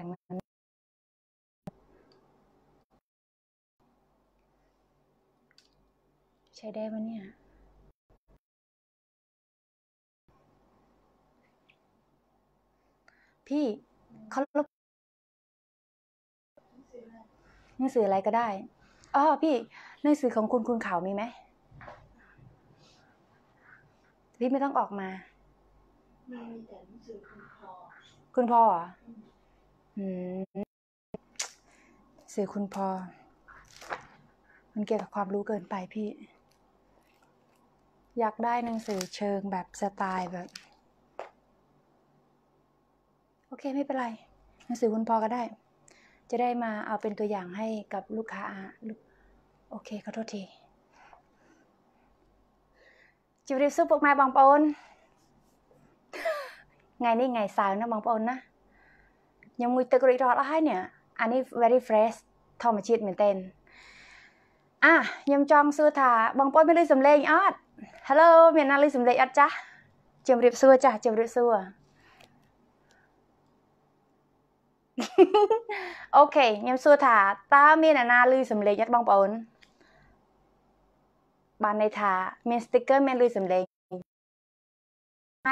งนั้นใช้ได้ปะเนี่ย พี่เขาลบหนังสืออะไรก็ได้อ๋อพี่หนังสือของคุณคุณข่าวมีไหมพี่ไม่ต้องออกมามีแต่หนังสือคุณพอคุณพ่ออเสื่อคุณพอ มันเกี่ยวกับความรู้เกินไปพี่ อยากได้หนังสือเชิงแบบสไตล์แบบ โอเค ไม่เป็นไร หนังสือคุณพอก็ได้ จะได้มาเอาเป็นตัวอย่างให้กับลูกค้า โอเคขอโทษทีจิวเรซุួរពុมមบែงងอน ไงนี่ไงสาวน្ะบសงរอนนะខ្ញុំងុយទឹករួចរាល់អស់ហើយនេះអានេះ very fresh ធម្មជាតិមែនទែនអាខ្ញុំចង់សួរថា បងប្អូនមានលឺសំឡេងអត់ Hello មាន ណាលឺសំឡេងអត់ចាស់ជម្រាបសួរចាស់ជម្រាបសួរអូខេខ្ញុំសួរថាតើមានអ្នកណាឮសំឡេងអត់បងប្អូន បានន័យថា មាន sticker មានឮសំឡេង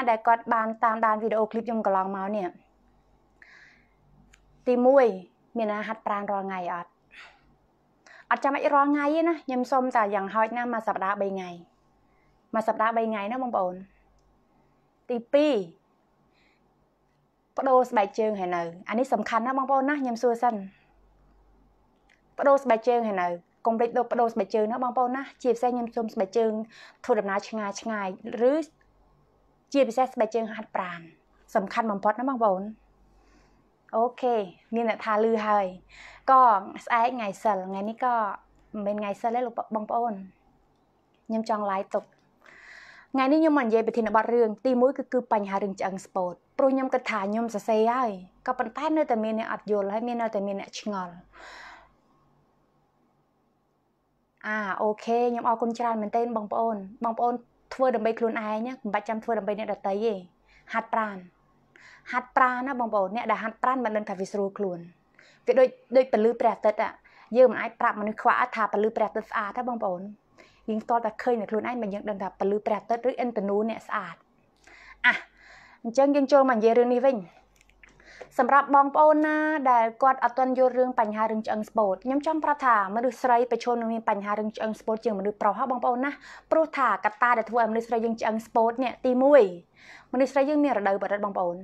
ដែលគាត់បាន តាមដានវីដេអូឃ្លីបខ្ញុំកន្លងមកនេះទី1មានអាហាត់ប្រាណរាល់ថ្ងៃអត់អត់ចាំបាច់រាល់ថ្ងៃទេណាខ្ញុំសុំតែយ៉ាងហោចណាស់មួយសប្តាហ៍3ថ្ងៃមួយសប្តាហ៍3ថ្ងៃណាបងប្អូន ទី2បដូរស្បែកជើងឲ្យនៅអានេះសំខាន់ណាបងប្អូនណាខ្ញុំសួរសិនបដូរស្បែកជើងឲ្យនៅកុំភ្លេចដូរបដូរស្បែកជើងណាបងប្អូនណាជាពិសេសខ្ញុំសុំស្បែកជើងធ្វើដំណើរឆ្ងាយឆ្ងាយឬជាពិសេសស្បែកជើងហាត់ប្រាណសំខាន់បំផុតណាបងប្អូនអូខេមានអ្នកថាលឺហើយក៏ស្អែកថ្ងៃសិលថ្ងៃនេះក៏មិនមែនថ្ងៃសិលទេលោកបងប្អូនខ្ញុំចង់ live ទុកថ្ងៃនេះខ្ញុំមកនិយាយប្រធានបទរឿងទី1គឺគឺបញ្ហារឿងឆ្អឹងស្ពោតព្រោះខ្ញុំគិតថាខ្ញុំសរសេរហើយក៏ប៉ុន្តែនៅតែមានអ្នកអត់យល់ហើយមាននៅតែមានអ្នកឆ្ងល់អាអូខេខ្ញុំអរគុណច្រើនមែនទែនបងប្អូន បងប្អូន ធ្វើដើម្បីខ្លួនឯងមិនបាច់ចាំធ្វើដើម្បីអ្នកដទៃទេហាត់ប្រាណហាត់ប្រាណណាបងប្អូនអ្នកដែលហាត់ប្រាណមិនដឹងថាវាស្រួលខ្លួនវាដូចដូចពលឺព្រះអាទិត្យអាយើងមិនអាចប្រាប់មនុស្សខ្វះថាពលឺព្រះអាទិត្យស្អាតទេបងប្អូនយើងផ្ទាល់តែឃើញតែខ្លួនឯងមិនយើងដឹងថាពលឺព្រះអាទិត្យឬអិនតនូអ្នកស្អាតអះអញ្ចឹងយើងចូលមកនិយាយរឿងនេះវិញសម្រាប់បងប្អូនណាដែលគាត់អត់ទាន់យល់រឿងបញ្ហារឿងឆ្អឹងស្ពោតខ្ញុំចង់ប្រាប់ថាមនុស្សស្រីប្រឈមនឹងមានបញ្ហារឿងឆ្អឹងស្ពោតជាងមនុស្សប្រុសហ่าបងប្អូនណាព្រោះថាកត្តាដែលធ្វើឲ្យមនុស្សស្រីយើងឆ្អឹងស្ពោតនេះទី1មនុស្សស្រីយើងមានរដូវបរិទ្ធបងប្អូន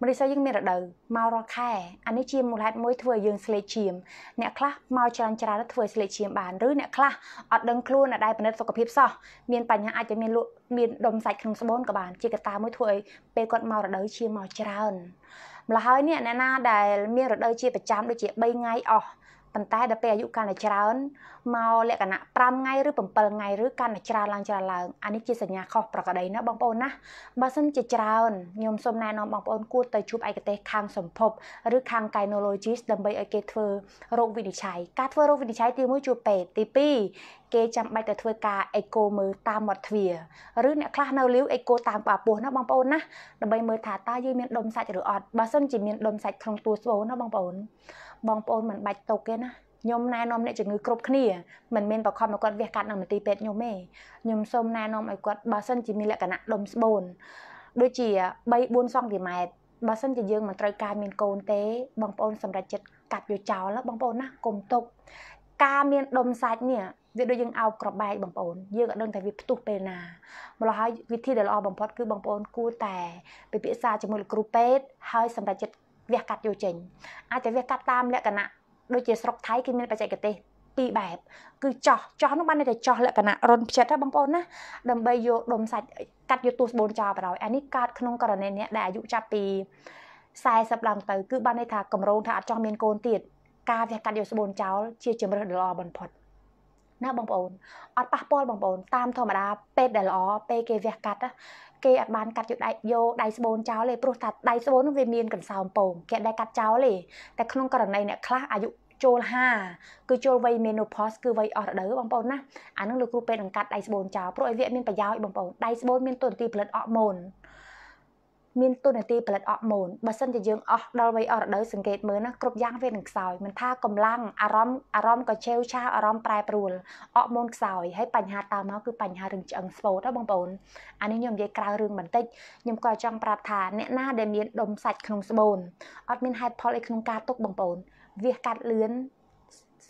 មនុស្សយើងមានរដូវមករកខែអានេះជាមូលហេតុមួយធ្វើឲ្យយើងស្លេកឈាមអ្នកខ្លះមកច្រើនច្រើនធ្វើឲ្យស្លេកឈាមបានឬអ្នកខ្លះអត់ដឹងខ្លួនអត់ដែរពិនិត្យសុខភាពសោះមានបញ្ហាអាចจะមានលក់មានដុំសាច់ក្នុងស្បូនក៏បានជាកត្តាមួយធ្វើឲ្យពេលគាត់មករដូវឈាមមកច្រើនម្ល៉េះហើយនេះអ្នកណាដែល មានរដូវជាប្រចាំដូចជា3ថ្ងៃអស់ប៉ុន្តែដល់ពេលអាយុកាន់តែច្រើនមកលក្ខណៈ5ថ្ងៃឬ7ថ្ងៃឬកាន់តែច្រើនឡើងច្រើនឡើងអានេះជាសញ្ញាខុសប្រក្រតីណាបងប្អូនណាបើសិនជាច្រើនខ្ញុំសូមណែនាំបងប្អូនគួរទៅជួបឯកទេសខាងសម្ភពឬខាង gynecologist ដើម្បីឲ្យគេធ្វើរោគវិនិច្ឆ័យការធ្វើរោគវិនិច្ឆ័យទី1ជួបពេទ្យទី2គេចាំបាច់ទៅធ្វើការ echo មើលតាមមាត់ទ្វារឬអ្នកខ្លះនៅលីវ echo តាមប៉ាពោះណាបងប្អូនណាដើម្បីមើលថាតើយើងមានដុំសាច់ឬអត់បើសិនជាមានដុំសាច់ក្នុងតួស្បូនណាបងប្អូនបងប្អូនមិនបាច់ຕົកទេណាខ្ញុំណែនាំអ្នកជំងឺគ្រប់គ្នាមិនមែនបខំឲ្យគាត់វះកាត់នៅមន្ទីរពេទ្យខ្ញុំទេខ្ញុំសូមណែនាំឲ្យគាត់បើសិនជាមានលក្ខណៈដុំស្បូនដូចជា3 4សង់ទីម៉ែត្របើសិនជាយើងមិនត្រូវការមានកូនទេបងប្អូនសម្រេចចិត្តកាត់យកចោលបងប្អូនណាកុំຕົកការមានដុំសាច់នេះវាដូចយើងអោបក្របែកបងប្អូនយើងអត់ដឹងតែវាផ្ទុះពេលណាម្ល៉េះហើយវិធីដែលល្អបំផុតគឺបងប្អូនគួរតែពិភាក្សាជាមួយលោកគ្រូពេទ្យហើយសម្រាប់ចិត្តវះកាត់យកចេញអាចតែវះកាត់តាមលក្ខណៈដូចជាស្រុកថៃគេមានបច្ចេកទេសពីរបែបគឺចោះចោះនោះបានតែចោះលក្ខណៈរុនផ្ចិតហ្នឹងបងប្អូនណាដើម្បីយកដុំសាច់កាត់យកទួសបូនចោលបណ្ដោយអានេះកើតក្នុងករណីអ្នកដែលអាយុចាប់ពី40ឡើងទៅគឺបានន័យថាកម្រងថាអត់ចង់មានកូនទៀតការវះកាត់យកស្បូនចោលជាជំរើសដ៏ល្អបំផុត។ណាបងប្អូនអត់ប៉ះពាល់បងប្អូនតាមធម្មតាពេទ្យដែលល្អពេលគេវះកាត់គេអត់បានកាត់យកដៃយកដៃស្បូនចោលទេព្រោះថាដៃស្បូននោះវាមានកន្សោមពង គេដៃកាត់ចោលទេតែក្នុងករណីអ្នកខ្លះអាយុចូល5គឺចូលវ័យ menopause គឺវ័យអស់រដូវបងប្អូនណាអានឹងលោកគ្រូពេទ្យនឹងកាត់ដៃស្បូនចោលព្រោះឲ្យវា មានប្រយោជន៍បងប្អូនដៃស្បូនមានតួនាទីផលិតអរម៉ូនមានទុននទីផលិតអរម៉ូនបើសិន ជាយើងអស់ដល់វ័យអស់រដូវសង្កេតមើលណាគ្រប់យ៉ាងវានឹងខ្សោយមិនថាកម្លាំងអារម្មណ៍អារម្មណ៍ក៏ឆេវឆាវអារម្មណ៍ប្រែប្រួលអរម៉ូនខ្សោយហើយបញ្ហាតាមមកគឺបញ្ហារឿងឆ្អឹងស្ពោតណាបងប្អូនអានេះខ្ញុំនិយាយក្រៅរឿងបន្តិចខ្ញុំក៏ចង់ប្រាប់ថាអ្នកណាដែលមានដុំសាច់ក្នុងស្បូនអត់មានហេតុផលអីក្នុងការទុកបងប្អូនវាកាត់លឿន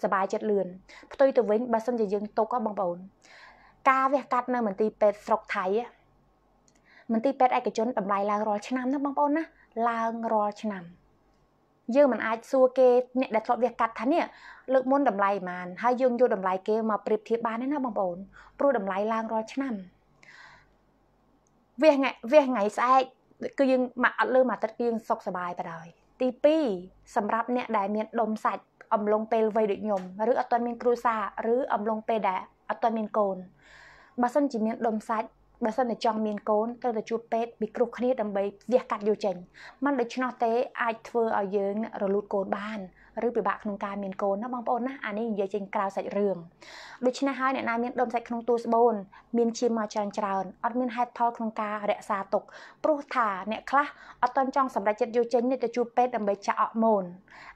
សบายចិត្តលឿនផ្ទុយទៅវិញបើសិនជាយើងទុកបងប្អូន ការវះកាត់នៅមន្ទីរពេទ្យស្រុកថៃមន្ទីរពេទ្យឯកជនតម្លៃឡើងរាល់ឆ្នាំណាបងប្អូនណាឡើងរាល់ឆ្នាំ យើងមិនអាចសួរគេអ្នកដែលធ្លាប់វះកាត់ថានេះលើកមុនតម្លៃប៉ុន្មានហើយយើងយកតម្លៃគេមកប្រៀបធៀបបានទេណាបងប្អូន ព្រោះតម្លៃឡើងរាល់ឆ្នាំវះថ្ងៃវះថ្ងៃស្អែកគឺយើងមកអត់លើមួយអាទិត្យយើងសុខសบายបណ្ដោយទី2សម្រាប់អ្នកដែលមានដុំសាច់អំឡុងពេលវ័យដូចខ្ញុំឬអត់ទាន់មាន គ្រួសារឬអំឡុងពេលដែលអត់ទាន់មានកូនបើសិនជាមានដុំសាច់បើសិនតែចង់មានកូនត្រូវតែជួបពេទ្យពិគ្រោះគ្នាដើម្បីផ្ទះកាត់យកចេញມັນដូច្នោះទេអាចធ្វើឲ្យយើងរលូតកូនបានឬពិបាកក្នុងការមានកូនណាបងប្អូនណាអានេះនិយាយចេញក្រៅសាច់រឿងដូច្នេះហើយអ្នកណាមានដុំសាច់ក្នុងទូស្បូន មានឈាមមកច្រើនច្រើនអត់មានហេតុផលក្នុងការរក្សាទុកព្រោះថាអ្នកខ្លះអត់ទាន់ចង់សម្រេចចិត្តយកចេញនេះទៅជួបពេទ្យដើម្បីចាក់អរម៉ូន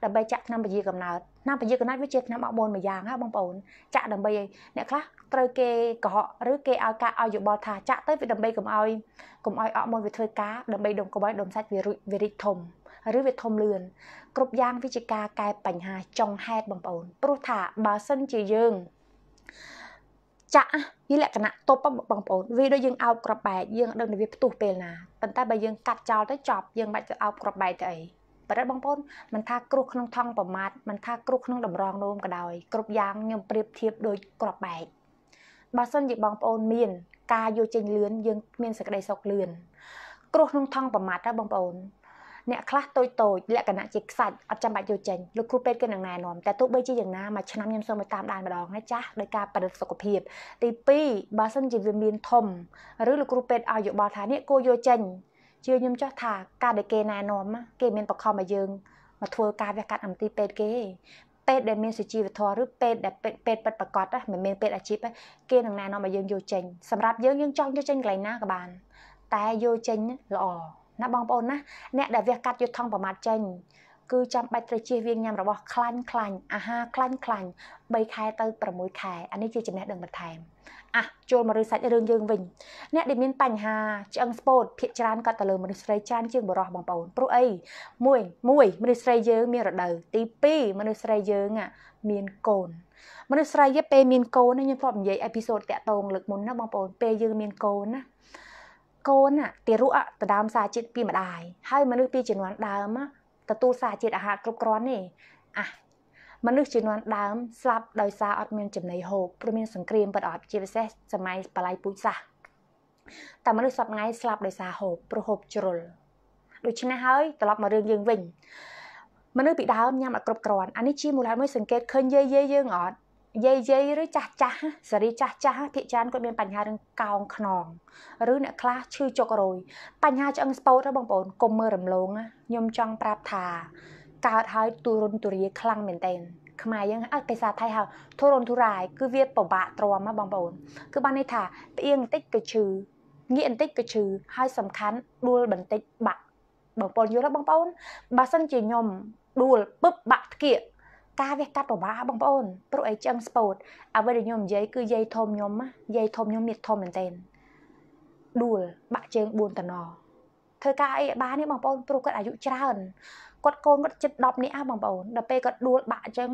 ដើម្បីចាក់ថ្នាំពជាកំណើតថ្នាំពជាកំណើតវាជាថ្នាំអរម៉ូនមួយយ៉ាងណាបងប្អូន ចាក់ដើម្បីអ្នកខ្លះត្រូវគេកុហកឬគេឲ្យការឲ្យយោបល់ថាចាក់ទៅវាដើម្បីកុំឲ្យកុំឲ្យអរម៉ូនវាធ្វើការដើម្បីដុំកុំឲ្យដុំសាច់វារីកធំឬវាធំលឿនគ្រប់យ៉ាងវាជាការកែបញ្ហាចុងហេតុបងប្អូនព្រោះថាបើសិនជាយើងចាក់វាលក្ខណៈតប់បងប្អូនវាដូចយើងអោបក្របបែកយើងដឹងថាវាផ្ទុះពេលណាប៉ុន្តែបើយើងកាត់ចោលទៅចប់យើងមិនបាច់ទៅអោបក្របបែកទៅអីប្រិតបងប្អូនមិនថាគ្រោះក្នុងថង់ប្រមាថមិនថាគ្រោះក្នុងតម្រងនោមក៏ដោយគ្រប់យ៉ាងខ្ញុំប្រៀបធៀបដូចក្របបែកបើសិនជាបងប្អូនមាន ការយកចេញលឿនយើង មានសក្តីសុខលឿនគ្រោះក្នុងថង់ប្រមាថដែរបងប្អូនអ្នកខ្លះតូចតូចលក្ខណៈជាខ្សាច់អត់ចាំបាច់យកចេញលោកគ្រូពេទ្យគេនឹងណែនាំតែទោះបីជាយ៉ាងណាមួយឆ្នាំខ្ញុំសូមមកតាមដានម្ដងណាចាស់ដោយការប្រតិសុខភាព ទី2បើសិនជាវាមានធំឬលោកគ្រូពេទ្យឲ្យយោបល់ថានេះគួរយកចេញជឿខ្ញុំចោះថាការដែលគេណែនាំគេមានបខំឲ្យយើងមកធ្វើការវះកាត់អំទីពេទ្យគេ ពេទ្យដែលមានសុជីវធម៌ឬពេទ្យដែលពេទ្យពិតប្រាកដមិនមែនពេទ្យអាជីពគេនឹងណែនាំឲ្យយើងយកចេញសម្រាប់យើងយើងចង់យកចេញកន្លែងណាក៏បានតែយកចេញល្អណាបងប្អូនណាអ្នកដែលវះកាត់យុទ្ធថងប្រមាថចេញគឺចាំបាច់ត្រូវជៀសវាងញ៉ាំរបស់ខ្លាញ់ខ្លាញ់អាហារខ្លាញ់ខ្លាញ់3ខែ ទៅ6ខែអានេះជាចំណេះដឹងបន្ថែមអះចូលមករឿងសាច់រឿងយើងវិញអ្នកដែលមានបញ្ហាឆ្អឹងស្ពោតភាកច្រើនក៏ទៅលើមនុស្សស្រីច្រើនជាងបុរសបងប្អូន ព្រោះអីមួយមួយមនុស្សស្រីយើងមានរដូវទី2មនុស្សស្រីយើងមានកូនមនុស្សស្រីពេលមានកូនខ្ញុំធ្លាប់និយាយអេពីសូតតាក់តងលើកមុនណាបងប្អូនពេលយើងមានកូនណាកូនទារកដណ្ដើមសារជាតិពីម្ដាយហើយមនុស្សពីជំនាន់ដើមទទួលសារជាតិអាហារគ្រប់គ្រាន់ទេអាមនុស្សជំនាន់ដើមស្លាប់ដោយសារអត់មានចំណីហូបព្រោះមានសង្គ្រាមបាត់អត់ជាពិសេសសម័យបល័យពូជសាសន៍តែមនុស្សសពថ្ងៃស្លាប់ដោយសារហូបព្រោះហូបជ្រុលដូច្នេះហើយត្រឡប់មករឿងយើងវិញមនុស្សពីដើមញ៉ាំអត់គ្រប់គ្រាន់អានេះជាមូលហេតុមួយសង្កេតឃើញយាយយាយយើងអត់យាយយាយឬចាស់ចាស់សេរីចាស់ចាស់ភិកចានគាត់មានបញ្ហារឿងកោងខ្នងឬអ្នកខ្លះឈឺចុករយបញ្ហាឆ្អឹងស្ពោតបងប្អូនកុំមើលរំលងខ្ញុំចង់ប្រាប់ថាកើតហើយ ទូរុនទូរាខ្លាំងមែនតើខ្មែរយើងអត់ភាសាថៃហៅទូរុនទូរាយគឺវាពិបាកទ្រាំបងប្អូនគឺបានន័យថាផ្អៀងបន្តិចក៏ឈឺងាកបន្តិចក៏ឈឺហើយសំខាន់ដួលបន្តិចបាក់បងប្អូនយល់ទេបងប្អូនបើសិនជាខ្ញុំដួលពឹបបាក់ធ្គាក់ការវះកាត់ប្រវាបងប្អូនព្រោះអីចឹងស្ពោតអ្វីដែលខ្ញុំនិយាយគឺយាយធំខ្ញុំយាយធំខ្ញុំមានធំមែនទែនដួលបាក់ជើង4តំណធ្វើការអីបាននេះបងប្អូនព្រោះគាត់អាយុច្រើនគាត់កូនគាត់ចិត្ត10នាក់បងប្អូនដល់ពេលគាត់ដួលបាក់អញ្ចឹង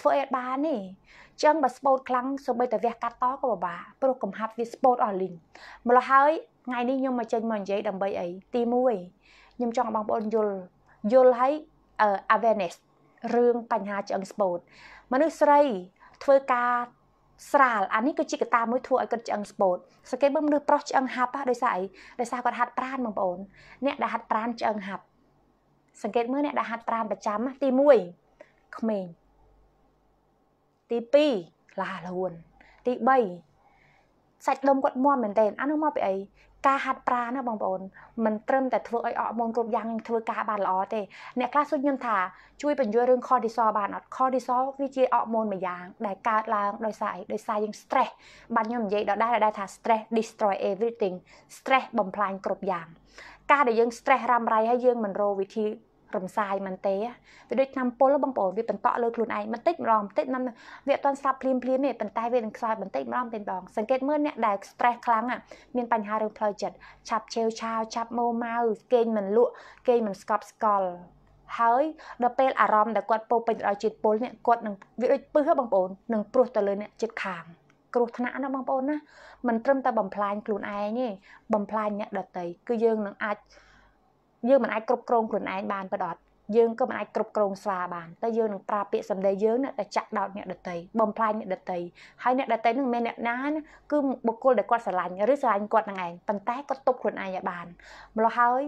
ធ្វើអីបានទេអញ្ចឹងបើស្ពោតខ្លាំងសូម្បីតែវះកាត់តក៏ពិបាកព្រោះកំហាត់វាស្ពោតអស់លីងម្ល៉េះហើយថ្ងៃនេះខ្ញុំមកចេញមកនិយាយដើម្បីអីទី1ខ្ញុំចង់បងប្អូនយល់យល់ឲ្យ awareness រឿងបញ្ហាឆ្អឹងស្ពោតមនុស្សស្រី ធ្វើការស្រាលអានេះគឺជាកត្តាមួយធ្វើឲ្យគាត់ឆ្អឹងស្ពោតសង្កេតមើលមនុស្សប្រុសឆ្អឹងហាប់ដោយសារអីដោយសារគាត់ហាត់ប្រាណបងប្អូន អ្នកដែលហាត់ប្រាណឆ្អឹងហាប់សង្កេតមើលអ្នកដែលហាត់ប្រាណប្រចាំទី1ក្មេងទី2លាស់លួនទី3សាច់ដុំគាត់មន់មែនតើអានោះមកពីអីការហាត់ប្រាណណាបងប្អូនมันត្រឹមតែធ្វើឲ្យអរម៉ូនគ្រប់យ៉ាងធ្វើការបានល្អទេអ្នកខ្លះសួរខ្ញុំថាជួយបញ្យល់រឿង cortisol បានអត់ cortisol វាជាអរម៉ូនមួយយ៉ាង ដែលកើតឡើងដោយសារអីដោយសារយើង stress បាទខ្ញុំនិយាយដល់ដែរដែរថា stress destroy everything stress បំផ្លាញគ្រប់យ៉ាងការដែលយើង stress រ៉ាំរ៉ៃហើយយើងមិនរកវិធីរំសាយមែនទេវាដូចឆ្នាំពុលបងប្អូនវាបន្តលើខ្លួនឯងបន្តិចម្ដងបន្តិចមិនវាអត់ទាន់ស្លាប់ភ្លាមភ្លាមទេប៉ុន្តែវានឹងខ្សោយបន្តិចម្ដងបន្តិចម្ដង សង្កេតមើលអ្នកដែល stress ខ្លាំងមានបញ្ហារឿងផ្លូវចិត្តឆាប់ឆេវឆាវឆាប់ម៉ូម៉ៅគេងមិនលក់គេងមិនស្កប់ស្កល់ហើយដល់ពេលអារម្មណ៍ដែលគាត់ពោពេញទៅដោយជាតិពុលនេះគាត់នឹងវាដូចពឹសបងប្អូននឹងព្រោះទៅលើអ្នកចិត្តខាងគ្រោះថ្នាក់ណាបងប្អូនណាមិនត្រឹមតែបំផ្លាញខ្លួនឯងទេបំផ្លាញអ្នកដទៃគឺយើងនឹងអាចយើងមិនអាចគ្រប់គ្រងខ្លួនឯងបានប៉ុតយើងក៏មិនអាចគ្រប់គ្រងស្វាបានតែយើងនឹងប្រើពាក្យសម្ដីយើងតែចាក់ដោតអ្នកដតីបំផ្លាញអ្នកដតីហើយអ្នកដតីនឹងមានអ្នកណាគឺបុគ្គលដែលគាត់ស្រឡាញ់ឬស្រឡាញ់គាត់នឹងឯងប៉ុន្តែគាត់ទប់ខ្លួនឯងឲ្យបានម្ល៉េះហើយ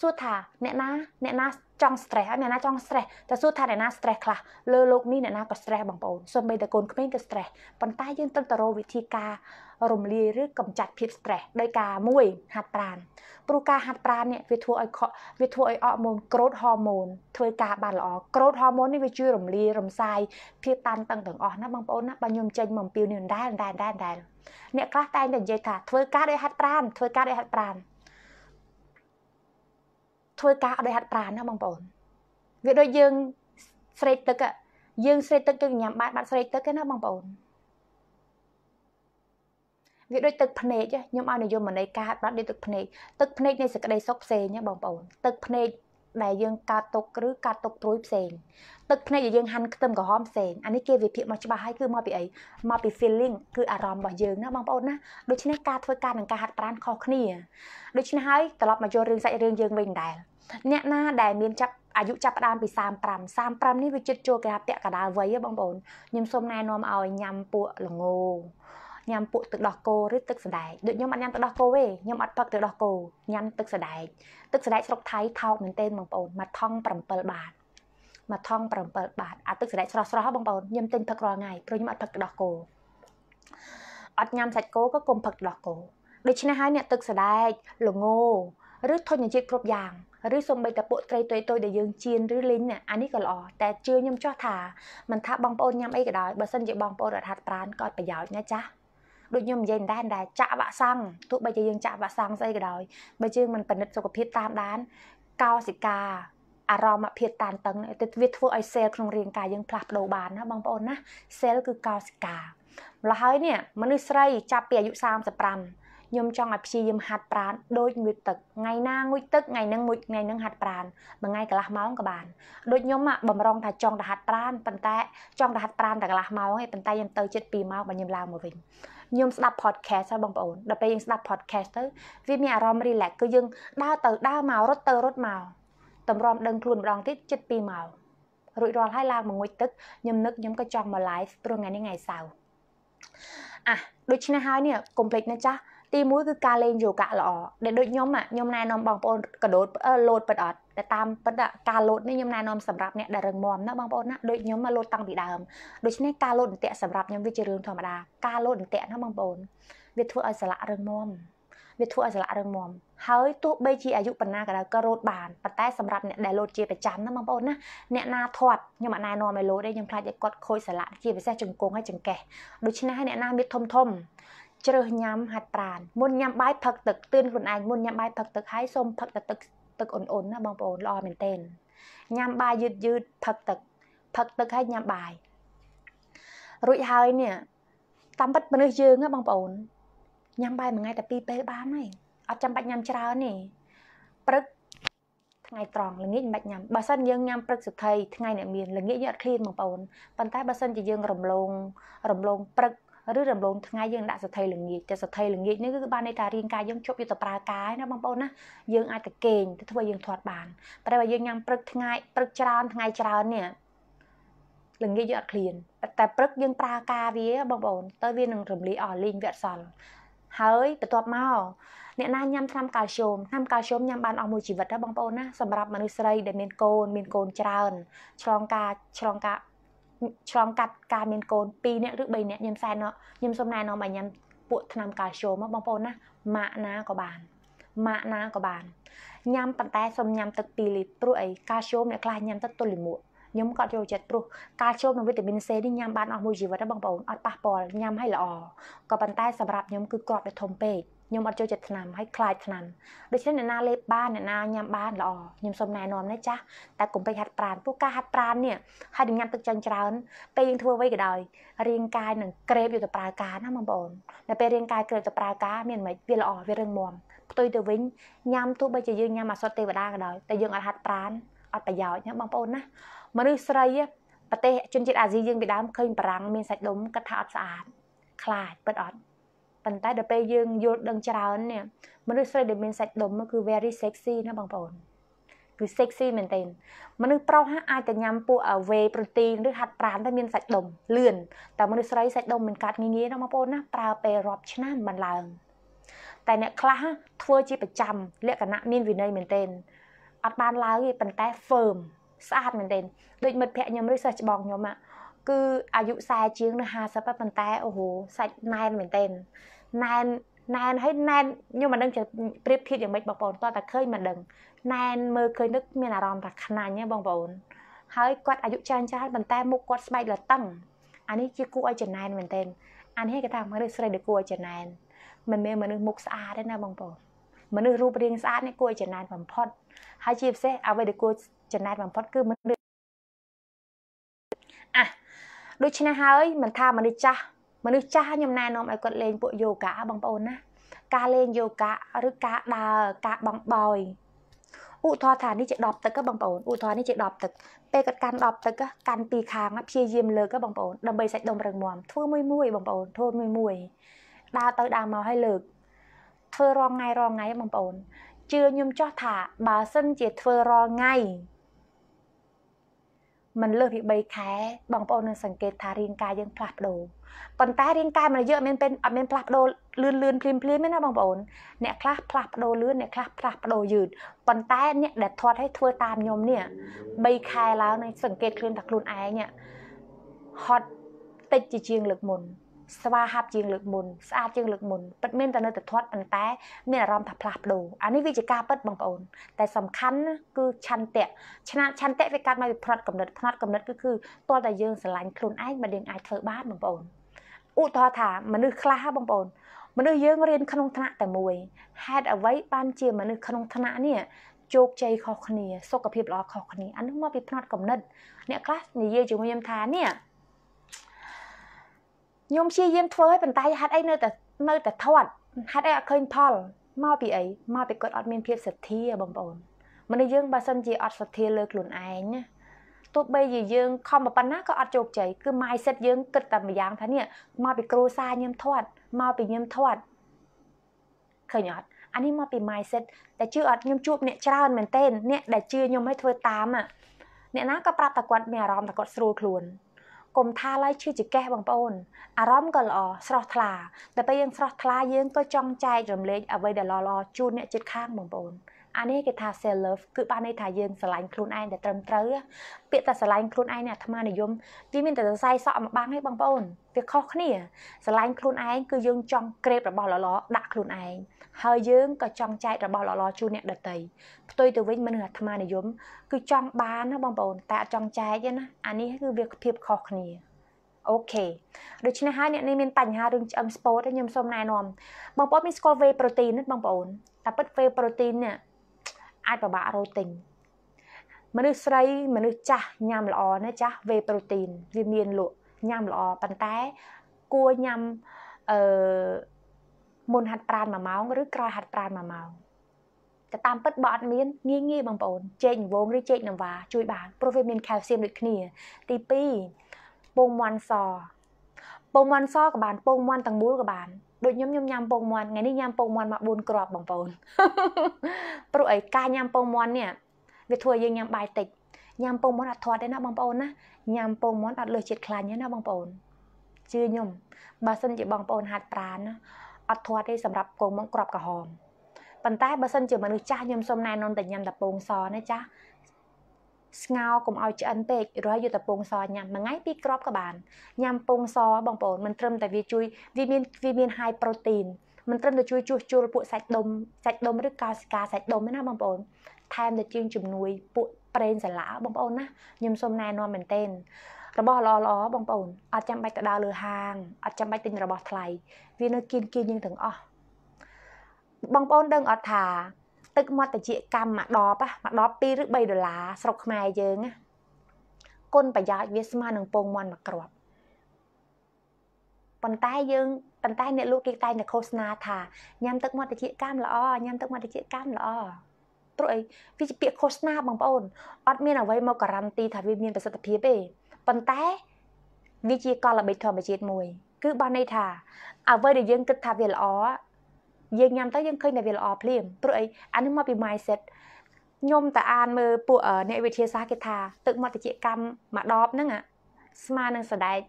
សួរថាអ្នកណាអ្នកណាចង់ stress ហើយអ្នកណាចង់ stress តែសួរថាអ្នកណា stress ខ្លះលើโลกនេះអ្នកណាក៏ stress បងប្អូនសូម្បីតែកូនក្មេងក៏ stress ប៉ុន្តែយើងត្រូវតរោវិធីការរំលាយឬកម្ចាត់ភាព stress ដោយការមួយហាត់ប្រាណព្រោះការហាត់ប្រាណនេះវាធ្វើឲ្យខកវាធ្វើឲ្យអរម៉ូនក្រូតហ័រម៉ូន ធ្វើការបានល្អក្រូតហ័រម៉ូននេះវាជួយរំលាយរំសាយភាពតានតឹងទាំងអស់ណាបងប្អូនណាបើខ្ញុំចេញមកពីនេះដែរដែរដែរដែរអ្នកខ្លះតែងតែនិយាយថាធ្វើការដោយហាត់ប្រាណធ្វើការដោយហាត់ប្រាណធ្វើការអត់ដោយហាត់ប្រាណណាបងប្អូន វាដូចយើងស្រេកទឹកយើងស្រេកទឹកយើងញ៉ាំបាយបាត់ស្រេកទឹកឯណាបងប្អូនវាដូចទឹកភ្នែកខ្ញុំឲ្យនិយមន័យការហាត់ប្រាត់ដូចទឹកភ្នែកទឹកភ្នែកនៃសេចក្តីសុខផ្សេងណាបងប្អូនទឹកភ្នែកដែលយើងកាត់ទុកឬកាត់ទុកព្រួយផ្សេងទឹកភ្នែកដែលយើងហាន់ខ្ទឹមក្រហមផ្សេងអានេះគេវិភាគមកច្បាស់ហើយគឺមកពីអីមកពី feeling គឺអារម្មណ៍របស់យើងណាបងប្អូនណាដូច្នេះការធ្វើការនិងការហាត់ប្រាណខុសគ្នាដូច្នេះហើយត្រឡប់មកយករឿងសាច់រឿងយើងវិញដែរអ្នកណាដែលមានចាប់អាយុចាប់ផ្ដើមពី35 35នេះវាចិត្តចូលគេថាពាក់កណ្ដាលវ័យបងប្អូនខ្ញុំសូមណែនាំឲ្យញ៉ាំពួកល្ងញ៉ាំពួកទឹកដោះគោឬទឹកសណ្តែកដូចខ្ញុំអត់ញ៉ាំទឹកដោះគោទេខ្ញុំអត់ផឹកទឹកដោះគោញ៉ាំទឹកសណ្តែកទឹកសណ្តែកស្រុកថៃថោកមែនទែនបងប្អូនមួយថង់7បាតមួយថង់7បាតអាទឹកសណ្តែកស្រស់ស្រស់បងប្អូនខ្ញុំទិញផឹករាល់ថ្ងៃព្រោះខ្ញុំអត់ផឹកទឹកដោះគោអត់ញ៉ាំសាច់គោក៏កុំផឹកទឹកដោះគោដូច្នេះហើយអ្នកទឹកសណ្តែកល្ងឬធញ្ញជាតិគ្រប់យ៉ាងឬសំបីតាពួកត្រីទុយទុយដែលយើងជៀនឬលីងអានេះក៏ល្អតែជឿខ្ញុំចោះថាមិនថាបងប្អូនញ៉ាំអីក៏ដោយបើសិនជាបងប្អូនអត់ហាត់ប្រានក៏អត់ប្រយោជន៍ណាចាដូចខ្ញុំនិយាយដែរដែរចាក់វ៉ាក់សាំងទោះបីជាយើងចាក់វ៉ាក់សាំងស្អីក៏ដោយបើយើងមិនពិនិត្យសុខភាពតាមដានកោសិកាអារម្មណ៍ភាពតានតឹងទៅវាធ្វើឲ្យ cell ក្នុងរាងកាយយើងផ្លាស់ប្ដូរបានណាបងប្អូនណា cell គឺកោសិកាម្ល៉េះហើយនេះមនុស្សស្រី ចាប់ពីអាយុ35ខ្ញុំចង់ឲ្យព្យាយាមហាត់ប្រាណដូចងូតទឹកថ្ងៃណាងូតទឹកថ្ងៃហ្នឹងមួយថ្ងៃហ្នឹងហាត់ប្រាណមួយថ្ងៃកន្លះម៉ោងក៏បានដូចខ្ញុំបំរុងថាចង់ទៅហាត់ប្រាណប៉ុន្តែ ចង់ទៅហាត់ប្រាណតែកន្លះម៉ោងឯងប៉ុន្តែខ្ញុំទៅចិត្ត2ម៉ោងបើខ្ញុំឡើងមកវិញខ្ញុំស្ដាប់ podcast ហ្នឹងបងប្អូនដល់ពេលយើងស្ដាប់ podcast ទៅវាមានអារម្មណ៍ relax គឺយើង ដើរទៅដើរមករត់ទៅរត់មកតម្រាំដឹងខ្លួនម្ដងទៀតចិត្ត2ម៉ោងរួចរាល់ហើយឡើងមកងុយទឹកខ្ញុំនឹកខ្ញុំក៏ចង់មក live ព្រោះថ្ងៃនេះថ្ងៃសៅរ៍អះដូច្នេះហើយនេះកុំភ្លេចណាចាស់ទី1គឺការលេងយូហ្គាល្អដែលដូចខ្ញុំខ្ញុំណែនាំបងប្អូនកដោតលោតពិតអត់តែតាមពិតការលោតនេះខ្ញុំណែនាំសម្រាប់អ្នកដែលរឹងមាំណាបងប្អូនណាដូចខ្ញុំមកលោតតាំងពីដើមដូច្នេះការលោតអន្ទាក់សម្រាប់ខ្ញុំវាជារឿងធម្មតាការលោតអន្ទាក់ណាបងប្អូន វាធ្វើឲ្យសាឡាក់រឹងមាំវាធ្វើឲ្យសាឡាក់រឹងមាំហើយទោះបីជាអាយុប៉ុណ្ណាក៏ដោយក៏រត់បានប៉ុន្តែសម្រាប់អ្នកដែលលោតជាប្រចាំណាបងប្អូនណាអ្នកណាធាត់ខ្ញុំអត់ណែនាំឲ្យលោតទេខ្ញុំខ្លាចឲ្យគាត់ខូចសាឡាក់ជាពិសេសជង្គង់ហើយចង្កេះដូច្នេះអ្នកណាមានធំធំជ្រើសញ៉ាំហាត់ប្រានមុនញ៉ាំបាយផឹកទឹកទឿនខ្លួនឯងមុនញ៉ាំបាយផឹកទឹកហើយសូមផឹកតែទឹកទឹកអ៊ុនអ៊ុនណាបងប្អូនល្អមែនទែនញ៉ាំបាយយឺតយឺតផឹកទឹក ផឹកទឹកហើយញ៉ាំបាយរួចហើយនេះតាមពិតមនុស្សយើងណាបងប្អូនញ៉ាំបាយមួយថ្ងៃតែពីរពេលបានហើយអត់ចាំបាច់ញ៉ាំច្រើនទេព្រឹកថ្ងៃត្រង់ល្ងាចមិនបាច់ញ៉ាំបើសិនយើងញ៉ាំព្រឹកសុថីថ្ងៃអ្នកមានល្ងាចយើងអត់ឃ្លានបងប្អូនប៉ុន្តែបើសិនជាយើងរំលងរំលងព្រឹកឬរំលងថ្ងៃយើងដាក់សទ្ធិល្ងាចតែសទ្ធិល្ងាចនេះគឺបានន័យថារាងកាយយើងជប់យកទៅប្រើកាយណាបងប្អូនណាយើងអាចទៅគេងទៅធ្វើយើងធាត់បានប្រហែលយើងញ៉ាំព្រឹកថ្ងៃព្រឹកច្រើនថ្ងៃច្រើននេះល្ងាចយើងអត់ឃ្លានតែព្រឹកយើងប្រើការវាបងប្អូនទៅវានឹងរំលាយអស់លីងវាអត់សល់ហើយបន្ទាប់មកអ្នកណាញ៉ាំថ្នាំកាល់ស្យូមថ្នាំកាល់ស្យូមញ៉ាំបានអស់មួយជីវិតណាបងប្អូនណាសម្រាប់មនុស្សស្រីដែលមានកូនមានកូនច្រើនឆ្លងការឆ្លងការឆ្លងកាត់ការមានកូន2នាក់ឬ3នាក់ខ្ញុំសែនខ្ញុំសូមណែនាំឲ្យញ៉ាំពួកថ្នាំកាល់ស្យូមបងប្អូនណាម៉ាក់ណាក៏បានម៉ាក់ណាក៏បានញ៉ាំប៉ុន្តែសូមញ៉ាំទឹក2លីត្រព្រោះអីកាល់ស្យូមអ្នកខ្លះញ៉ាំទឹកទល់លាមកខ្ញុំក៏ចូលចិត្តព្រោះកាល់ស្យូមនិងវីតាមីន C នេះញ៉ាំបានអស់មួយជីវិតណាបងប្អូនអត់ប៉ះពាល់ញ៉ាំឲ្យល្អក៏ប៉ុន្តែសម្រាប់ខ្ញុំគឺគ្រាប់វាធំពេកខ្ញុំអត់ចូលចិត្តថ្នាំហើយខ្លាចថ្នាំដូច្នេះអ្នកណាលេបបានអ្នកណាញ៉ាំបានល្អខ្ញុំសូមណែនាំណាចាស់តែកុំពេកហាត់ប្រាណព្រោះការហាត់ប្រាណនេះហើយញ៉ាំទឹកចាញ់ច្រើនពេលយើងធ្វើអ្វីក៏ដោយរាងកាយនឹងក្រេបយកទៅប្រើការណាបងប្អូននៅពេលរាងកាយក្រេបទៅប្រើការមានមិនវាល្អវារឹងមាំផ្ទុយទៅវិញញ៉ាំទោះបីជាយើងញ៉ាំអាសុទ្ធទេវតាក៏ដោយតែយើងអត់ហាត់ប្រាណអត់ប្រយោជន៍ណាបងប្អូនណាមនុស្សស្រីប្រទេសជនជាតិអាស៊ីយើងពីដើមឃើញបារាំងមានសាច់ដុំគិតថាអត់ស្អាតខ្លាចពិតអត់ប៉ុន្តែដល់ពេលយើងយល់ដឹងច្រើននេះមនុស្សស្រីដែលមានសាច់ដុំគឺ very sexy ណាបងប្អូនគឺ sexy មែនទែនមនុស្សប្រុសអាចតែញ៉ាំពួក whey protein ឬហាត់ប្រាណតែមានសាច់ដុំលឿនតែមនុស្សស្រីសាច់ដុំមិនកាត់ងាយងាយណាបងប្អូនណាប្រើពេលរាប់ឆ្នាំបានឡើងតែអ្នកខ្លះធ្វើជាប្រចាំលក្ខណៈមានវិន័យមែនទែនអត់បានឡើងទេប៉ុន្តែ firm ស្អាតមែនទែនដូចមិត្តភ័ក្ដិខ្ញុំឬសិស្សច្បងខ្ញុំគឺអាយុ40ជាងនៅ50ហើយប៉ុន្តែអូហូសាច់ណែនមែនទែនណែនណែនហើយណែនខ្ញុំមិនដឹងจะប្រៀបធៀបយ៉ាងម៉េចបងប្អូនតោះតែឃើញមិនដឹងណែនមើលឃើញនឹកមានអារម្មណ៍ថាខ្នាញ់ហ៎បងប្អូនហើយគាត់អាយុច្រើនច្រើនប៉ុន្តែមុខគាត់ស្បែកលតឹងអានេះជាគួរឲ្យចំណែនមែនទែនអានេះគេថាមនុស្សស្រីដែលគួរឲ្យចំណែនមិនមានមនុស្សមុខស្អាតទេណាបងប្អូនមនុស្សរូបរាងស្អាតនេះគួរឲ្យចំណែនបំផុត ហើយជាពិសេសអ្វីដែលគួរចំណែនបំផុតគឺមនុស្សអះដូច្នេះហើយមិនថាមនុស្សចាស់មនុស្សចាស់ខ្ញុំណែនាំឲ្យគាត់លេងពួកយូហ្គាបងប្អូនណាការលេងយូហ្គាឬការដើរការបង់បោយឧទាហរណ៍ថានេះជាដបទឹកបងប្អូនឧទាហរណ៍នេះជាដបទឹកពេលគាត់កាន់ដបទឹកកាន់ពីរខាងព្យាយាម លើកបងប្អូនដើម្បីសាច់ដុំរឹងមាំធ្វើមួយមួយបងប្អូន ធ្វើមួយមួយ ដើរទៅដើរមកឲ្យលើកធ្វើរងថ្ងៃរងថ្ងៃបងប្អូនជឿខ្ញុំចោះថាបើសិនជាធ្វើរងថ្ងៃមិនលើសពី3ខែបងប្អូននឹងសង្កេតថារាងកាយយើងផ្លាស់ប្ដូរប៉ុន្តែរាងកាយមនុស្សយើងអត់មានអត់មានផ្លាស់ប្ដូរលឿនលឿនភ្លាមភ្លាមទេណាបងប្អូនអ្នកខ្លះផ្លាស់ប្ដូរលឿនអ្នកខ្លះផ្លាស់ប្ដូរយឺតប៉ុន្តែអ្នកដែលធាត់ឲ្យធ្វើតាមខ្ញុំនេះ3ខែឡើងនឹងសង្កេតខ្លួនថាខ្លួនឯងហត់តិចជាជាងលើកមុនស្វាហាប់ជាងលើកមុនស្អាតជាងលើកមុនពិតមែនតែនៅតែធាត់ប៉ុន្តែមានអារម្មណ៍ថាផ្លាស់ប្ដូរអានេះវាជាការពិតបងប្អូនតែសំខាន់គឺឆន្ទៈឆ្នឆន្ទៈវាកាត់មកពីផ្នត់កំណត់ផ្នត់កំណត់គឺគឺតើតែយើងស្រឡាញ់ខ្លួនឯងមិនយើងអាចធ្វើបានបងប្អូនឧទាហរណ៍ថាមនុស្សខ្លះបងប្អូន មនុស្សយើងរៀនក្នុងថ្នាក់តែមួយហេតុអ្វីបានជាមនុស្សក្នុងថ្នាក់នេះជោគជ័យខុសគ្នាសុខភាពល្អខុសគ្នាអានោះមកពីផ្នត់កំណត់អ្នកខ្លះនិយាយជាមួយខ្ញុំថានេះខ្ញុំព្យាយាមធ្វើឲ្យប៉ុន្តែហេតុអីនៅតែនៅតែធាត់ហេតុអីអត់ឃើញផលមកពីអីមកពីគាត់អត់មានភាពសទ្ធាបងប្អូនមនុស្សយើងបើសិនជាអត់សទ្ធាលើខ្លួនឯងណាទោះបីជាយើងខំប៉ុណ្ណាក៏អត់ជោគជ័យគឺ mindset យើងគិតតែម្យ៉ាងថានេះមកពីគ្រួសារញឹមធាត់មកពីញឹមធាត់ឃើញអត់អានេះមកពី mindset តែជឿអត់ខ្ញុំជួបអ្នកច្រើនមែនទែនអ្នកដែលជឿខ្ញុំឲ្យធ្វើតាមអ្នកណាក៏ប្រាប់តែគាត់ មានអារម្មណ៍ថាគាត់ស្រួលខ្លួនកុំថាឡើយឈឺចង្កេះបងប្អូនអារម្មណ៍ក៏ល្អស្រស់ថ្លាតែពេលយើងស្រស់ថ្លាយើងក៏ចង់ចែករំលែកអ្វីដែលល្អៗជូនអ្នកជិតខាងបងប្អូនអានេះគេថា self love គឺបានន័យថាយើងស្រឡាញ់ខ្លួនឯងតែត្រឹមត្រូវពាក្យតែស្រឡាញ់ខ្លួនឯងនេះអាត្មានិយមវាមានតែសរសៃសក់មកបាំងឯងបងប្អូនវាខុសគ្នាស្រឡាញ់ខ្លួនឯងគឺយើងចង់ក្រេបរបស់ល្អៗដាក់ខ្លួនឯងហើយយើងក៏ចង់ចែករបស់ល្អៗជូនអ្នកដទៃផ្ទុយទៅវិញមនុស្សអាត្មានិយមគឺចង់បានណាបងប្អូនតែអត់ចង់ចែកទេណាអានេះគឺវាភាពខុសគ្នាអូខេដូច្នេះហើយអ្នកនេះមានបញ្ហារឿងឆ្អឹងស្ពោតខ្ញុំសូមណែនាំបងប្អូនមានស្គាល់ whey protein ទេបងប្អូនតែពិត whey protein នេះអាចពិបាករកទិញមនុស្សស្រីមនុស្សចាស់ញ៉ាំល្អណាចាស់វេប្រូតេអ៊ីនវាមានលក់ញ៉ាំល្អប៉ុន្តែគួរញ៉ាំអឺមុនហាត់ប្រាណមួយម៉ោងឬក្រោយហាត់ប្រាណមួយម៉ោងតែតាមពិតបើអត់មានងាយងាយបងប្អូនចេកនវងឬចេកនវ៉ាជួយបានព្រោះវាមានកាល់ស្យូមដូចគ្នាទី2ពងមាន់សពងមាន់សក៏បានពងមាន់ទាំងមូលក៏បានដូចខ្ញុំខ្ញុំញ៉ាំពងមាន់ថ្ងៃនេះញ៉ាំពងមាន់មក4គ្រាប់បងប្អូនព្រោះអីការញ៉ាំពងមាន់នេះវាធ្វើឲ្យយើងញ៉ាំបាយតិចញ៉ាំពងមាន់អត់ធាត់ទេណាបងប្អូនណាញ៉ាំពងមាន់អត់លើសជាតិខ្លាញ់ទេណាបងប្អូនជឿខ្ញុំបើសិនជាបងប្អូនហាត់ប្រាណណាអត់ធាត់ទេសម្រាប់ពងមាន់ក្របក្រហមប៉ុន្តែបើសិនជាមនុស្សចាស់ខ្ញុំសូមណែនាំតែញ៉ាំតែពងសណាចាស់ស្ងោកុំឲ្យឆ្អិនពេករហ័សយកតែពងសញ៉ាំមួយថ្ងៃពីរគ្រាប់ក៏បានញ៉ាំពងសបងប្អូនមិនត្រឹមតែវាជួយវាមានវាមាន high protein មិនត្រឹមតែជួយជួសជុលពួកសាច់ដុំសាច់ដុំឬកោសិកាសាច់ដុំទេណាបងប្អូន ថែមទាំងជាងជំនួយ ពួកប្រេងសាឡាបងប្អូនណាខ្ញុំសូមណែនាំមែនទែនរបស់ល្អល្អបងប្អូនអត់ចាំបាច់ទៅដើរលើហាងអត់ចាំបាច់ទិញរបស់ថ្លៃវានៅគៀនគៀនយើងទាំងអស់បងប្អូនដឹងអត់ថាទឹកមាត់តិចកម្មមួយដបមួយដប2ឬ3ដុល្លារស្រុកខ្មែរយើងណាគុណប្រយោជន៍វាស្មើនឹងពងមាន់មួយគ្រាប់ប៉ុន្តែយើងប៉ុន្តែអ្នកលក់គេតែងតែឃោសនាថាញ៉ាំទឹកមាត់តិចកម្មល្អញ៉ាំទឹកមាត់តិចកម្មល្អព្រោះអីវាជាពាក្យឃោសនាបងប្អូនអត់មានអ្វីមកការ៉ាន់ទីថាវាមានប្រសិទ្ធភាពទេប៉ុន្តែវាជាកលល្បិចធម្មជាតិមួយ គឺបានន័យថាអ្វីដែលយើងគិតថាវាល្អយើងញ៉ាំទៅយើងឃើញតែវាល្អភ្លាមព្រោះអីអានេះមកពី mindset ខ្ញុំតាអានមើលពួកអ្នកវិទ្យាសាស្ត្រគេថាទឹកមត្តជាកម្មមួយដបហ្នឹងស្មើនឹងសដែក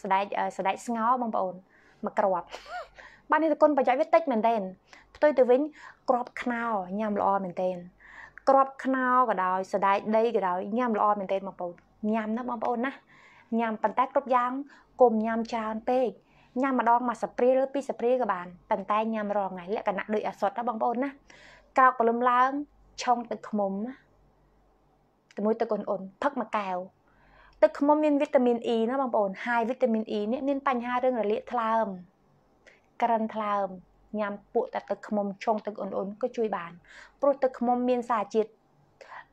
សដែកសដែកស្ងោបងប្អូនមួយក្របបាននេះតគុណប្រយោជន៍វាតិចមែនទែនផ្ទុយទៅវិញក្របខ្នោញ៉ាំល្អមែនទែនក្របខ្នោក៏ដោយសដែកដីក៏ដោយញ៉ាំល្អមែនទែនបងប្អូនញ៉ាំណាបងប្អូនណាញ៉ាំប៉ុន្តែគ្រប់យ៉ាងកុំញ៉ាំច្រើនពេកញ៉ាំម្ដងមួយស្ព្រីឬពីរស្ព្រីក៏បានប៉ុន្តែញ៉ាំរាល់ថ្ងៃលក្ខណៈដូចអសត់ណាបងប្អូនណាក្រោកព្រលឹមឡើងឆុងទឹកខ្មុំតែមួយទឹកអ៊ុនអ៊ុនផឹកមួយកែវទឹកខ្មុំមានវីតាមីន E ណាបងប្អូនហើយវីតាមីន E នេះមានបញ្ហារឿងរលាកថ្លើមក្រិនថ្លើមញ៉ាំពួកតែទឹកខ្មុំឆុងទឹកអ៊ុនអ៊ុនក៏ជួយបាន ព្រោះទឹកខ្មុំមានសារជាតិ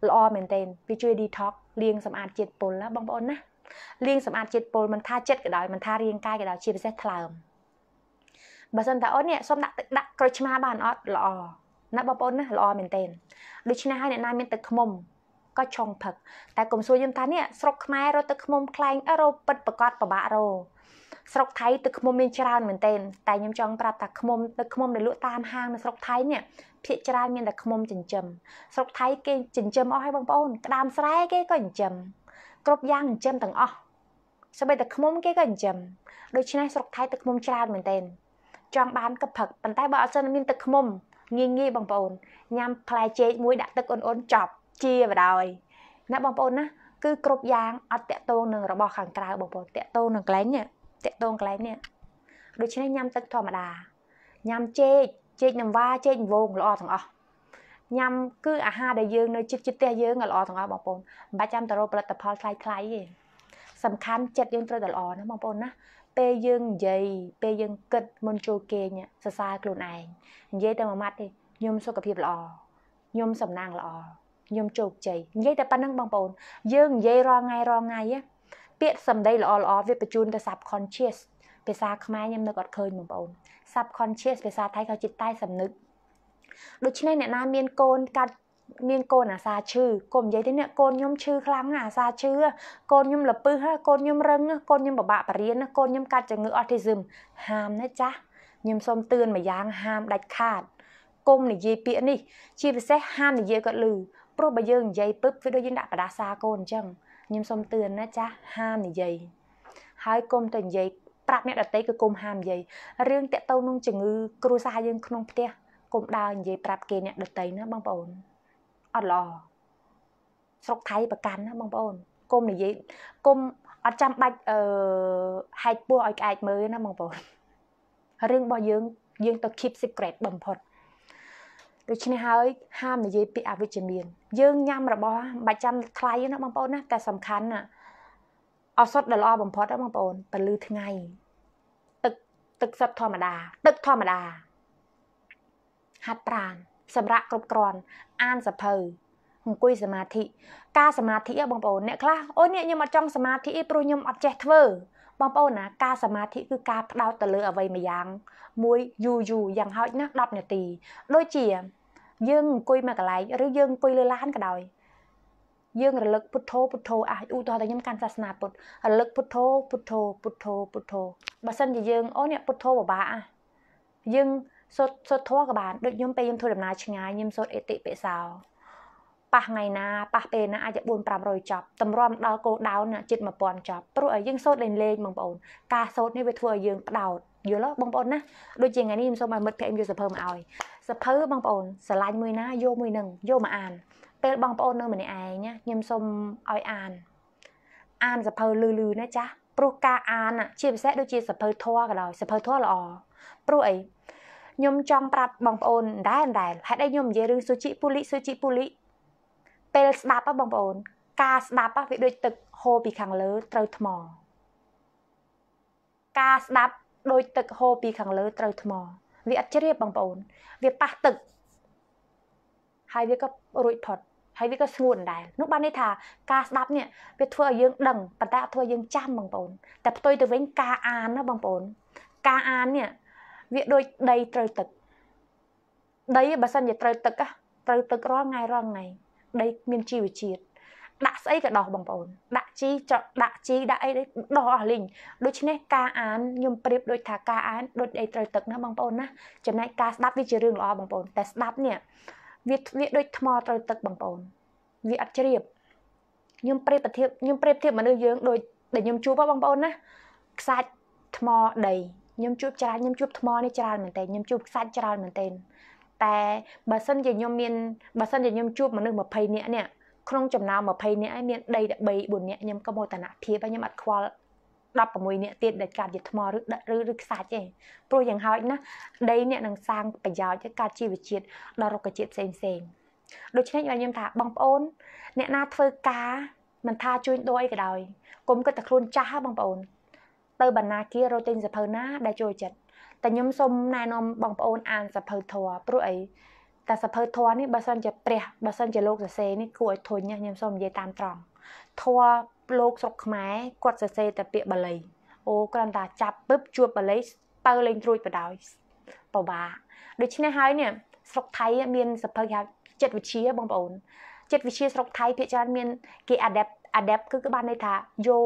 ល្អមែនទែនវាជួយ detox លាងសម្អាតជាតិពុលណាបងប្អូនណាលាងសម្អាតជាតិពុលមិនថាចិត្តក៏ដោយមិនថារាងកាយក៏ដោយជាពិសេសថ្លើមបើសិនតាអូននេះសូមដាក់ទឹកដាក់ក្រូចឆ្មាបានអត់ល្អណាបងប្អូនណាល្អមែនទែនដូច្នេះហើយអ្នកណាមានទឹកខ្មុំក៏ឆុងផឹកតែកុំសួរយឹមថានេះស្រុកខ្មែររត់ទឹកខ្មុំខ្លែងអឺរោពិតប្រកបប្របាក់រោស្រុកថៃទឹកខ្មុំមានច្រើនមែនទែនតែខ្ញុំចង់ប្រាប់ថាខ្មុំទឹកខ្មុំដែលលក់តាមហាងនៅស្រុកថៃនេះភាគច្រើនមានតែខ្មុំចិញ្ចឹមស្រុកថៃគេចិញ្ចឹមអស់ហើយបងប្អូនក្តាមស្រែគេក៏ចិញ្ចឹមគ្រប់យ៉ាងចិញ្ចឹមទាំងអស់សម្បីតែខ្មុំគេក៏ចិញ្ចឹមដូច្នេះស្រុកថៃទឹកខ្មុំច្រើនមែនទែនចង់បានទឹកព្រឹកប៉ុន្តែបើអត់សិនមានទឹកខ្មុំ ងាយងាយបងប្អូនញ៉ាំផ្លែចេកមួយដាក់ទឹកអូនអូនចប់ជាបដោយណាបងប្អូនណាគឺគ្រប់យ៉ាងអត់តាក់ទងនឹងរបស់ខាងក្រៅបងប្អូនតាក់ទងនឹងកន្លែងនេះតាក់ទងកន្លែងនេះដូច្នេះញ៉ាំទឹកធម្មតាញ៉ាំចេកចេកនឹងវ៉ាចេកវងល្អទាំងអស់ញ៉ាំគឺអាហារដែលយើងនៅចិត្តចិត្តផ្ទះយើងល្អទាំងអស់បងប្អូនមិនបាច់ចាំទៅរកផលិតផលថ្លៃថ្លៃទេសំខាន់ចិត្តយើងត្រូវតែល្អណាបងប្អូនណាពេលយើងនិយាយពេលយើងគិតមុនចូលគេងសរសើរខ្លួនឯងនិយាយតែមួយម៉ាត់ទេខ្ញុំសុខភាពល្អខ្ញុំសំណាងល្អខ្ញុំជោគជ័យនិយាយតែប៉ុណ្្នឹងបងប្អូនយើងនិយាយរាល់ថ្ងៃរាល់ថ្ងៃពាក្យសម្ដីល្អល្អវាបញ្ជូនទៅ subconscious ភាសាខ្មែរខ្ញុំនៅគាត់ឃើញបងប្អូន subconscious ភាសាថៃគេចិត្តតែសំនឹកដូច្នេះអ្នកណាមានកូនកាត់មានកូនអាសាឈឺកុំនិយាយទេអ្នកកូនខ្ញុំឈឺខ្លាំងណាស់អាសាឈឺកូនខ្ញុំលពឹសកូនខ្ញុំរឹងកូនខ្ញុំពិបាកបរៀនកូនខ្ញុំកាត់ជំងឺអស់ទីស៊ឹមហាមណាចាស់ខ្ញុំសូមទឿនមួយយ៉ាងហាមដាច់ខាតគុំនិយាយពាក្យនេះ ជាពិសេសហាមនិយាយគាត់លឺព្រោះបើយើងនិយាយពឹបវាដូចយើងដាក់បដាសាកូនអញ្ចឹងខ្ញុំសូមទឿនណាចាស់ហាមនិយាយហើយគុំទៅនិយាយប្រាប់អ្នកដតីគឺគុំហាមនិយាយរឿងតាក់ទងនឹងជំងឺគ្រួសារយើងក្នុងផ្ទះកុំដើរនិយាយប្រាប់គេអ្នកដតីណាបងប្អូនអត់ល្អស្រុកថៃប្រកាន់ណាបងប្អូនកុំនិយាយកុំអត់ចាំបាច់អឺហែកពោះឲ្យក្អែកមើលណាបងប្អូនរឿងរបស់យើងយើង ទៅ keep secret បំផុតដូច្នេះហើយ ហាមនិយាយពាក្យអវិជ្ជមានយើងញ៉ាំរបស់មិនចាំថ្លៃណាបងប្អូនណាតែសំខាន់ណាអសតដែលល្អបំផុតណាបងប្អូនពលឺថ្ងៃទឹកទឹកសុទ្ធធម្មតា ទឹកធម្មតាហាត់ប្រាណសម្រាប់គ្រប់គ្រាន់អានសភៅអង្គុយសមាធិការសមាធិបងប្អូនអ្នកខ្លះអូនេះខ្ញុំអត់ចង់សមាធិព្រោះខ្ញុំអត់ចេះធ្វើបងប្អូនណា ការសមាធិគឺការផ្ដោតទៅលើអ្វីម្យ៉ាងមួយយូរយូរយ៉ាងហោចណាស់10នាទីដូចជាយើងអង្គុយមកកន្លែងឬយើងអង្គុយលើឡានក៏ដោយយើងរលឹកពុទ្ធោពុទ្ធោអាចឧទាហរណ៍តែខ្ញុំកាន់សាសនាពុទ្ធរលឹកពុទ្ធោពុទ្ធោពុទ្ធោពុទ្ធោបើសិនជាយើងអូនេះពុទ្ធោពិបាកអាយើងសូត្រសូត្រធម៌ក៏បានដូចខ្ញុំពេលខ្ញុំធ្វើដំណើរឆ្ងាយខ្ញុំសូត្រអេតិពិសោប៉ះថ្ងៃណាប៉ះពេលណាអាច4 500ចប់តម្រាំដល់គោលដៅណាជិត1000ចប់ព្រោះឲ្យយើងសូត្រលេងលេងបងប្អូនការសូត្រនេះវាធ្វើឲ្យយើងផ្ដោតយល់បងប្អូនណាដូចជាថ្ងៃនេះខ្ញុំសូមឲ្យមិត្តភក្តិខ្ញុំយកសភើមកឲ្យសភើបងប្អូនស្រឡាញ់មួយណាយកមួយនឹងយកមកអាន ពេលបងប្អូននៅម្នាក់ឯងណាខ្ញុំសូមឲ្យអានអានសភើលឺលឺណាចាព្រោះការអានជាពិសេសដូចជាសភើធัวក៏ដោយសភើធัวល្អព្រោះអីខ្ញុំចង់ប្រាប់បងប្អូនដែរដែរហេតុអីខ្ញុំនិយាយរឿងស៊ូជីពូលីស៊ូជីពូលីពេលស្ដាប់បងប្អូន ការស្ដាប់វាដូចទឹកហូរពីខាងលើត្រូវថ្មការស្ដាប់ដូចទឹកហូរពីខាងលើត្រូវថ្ម វាអត់ជ្រាបបងប្អូន វាប៉ះទឹកហើយវាក៏រួចផុត ហើយវាក៏ស្ងួតដែរនោះបានន័យថាការស្ដាប់នេះវាធ្វើឲ្យយើងដឹងប៉ុន្តែអត់ធ្វើយើងចាំបងប្អូនតែផ្ទុយទៅវិញការអានណាបងប្អូន ការអាននេះវាដូចដីត្រូវទឹកដីបើសិនជាត្រូវទឹកត្រូវទឹករាល់ថ្ងៃរាល់ថ្ងៃដីមានជីវជាតិដាក់ស្អីក៏ដោះបងប្អូន ដាក់ជីចកដាក់ជីដាក់អីដោះអស់លីងដូច្នេះការអានខ្ញុំប្រៀបដូចថាការអានដូចអីត្រូវទឹកណាបងប្អូនណាចំណែកការស្ដាប់វាជារឿងល្អបងប្អូនតែស្ដាប់នេះវាវាដូចថ្មត្រូវទឹកបងប្អូន វាអត់ជ្រាបខ្ញុំប្រៀបធៀបខ្ញុំប្រៀបធៀបមនុស្សយើងដូចដែលខ្ញុំជួបបងប្អូនណាខ្សាច់ថ្មដីខ្ញុំជួបច្រើនខ្ញុំជួបថ្មនេះច្រើនមែនតើខ្ញុំជួបខ្សាច់ច្រើនមែនតើតែបើសិនជាខ្ញុំមានបើសិនជាខ្ញុំជួបមនុស្ស20នាក់នេះក្នុងចំណោម20នាក់ឯងមានដីតែ3 4នាក់ខ្ញុំក៏មោទនភាពហើយខ្ញុំអត់ខ្វល់16នាក់ទៀតដែលកាត់ជាថ្មឬដាក់ឬឬខ្សាច់ឯងព្រោះយ៉ាងហោចណាស់ដីអ្នកនឹងសាងប្រយោជន៍ឲ្យកាត់ជីវជាតិដល់រុក្ខជាតិផ្សេងផ្សេងដូច្នេះឲ្យខ្ញុំថាបងប្អូនអ្នកណាធ្វើការមិនថាជួយដូរអីក៏ដោយកុំគិតតែខ្លួនចាស់បងប្អូនទៅបណ្ណាគាររកទិញសភៅណាដែលចូលចិត្តតែខ្ញុំសូមណែនាំបងប្អូនអានសភៅធរព្រោះអីតែសភៅធរនេះបើសិនជាព្រះបើសិនជាលោកសរសេរនេះគួរឲ្យធុញខ្ញុំសូមនិយាយតាមត្រង់ធរលោកស្រុកខ្មែរគាត់សរសេរតែពាក្យបាលី អូគ្រាន់តែចាប់ពឹបជួបបាលីទៅលេងត្រួយបដ ாய் បបាដូច្នេះហើយនេះស្រុកថៃមានសភៅគេហៅចិត្តវិទ្យាបងប្អូនចិត្តវិទ្យាស្រុកថៃ ភាគច្រើនមាន គេ adapt adapt គឺគឺបានន័យថាយក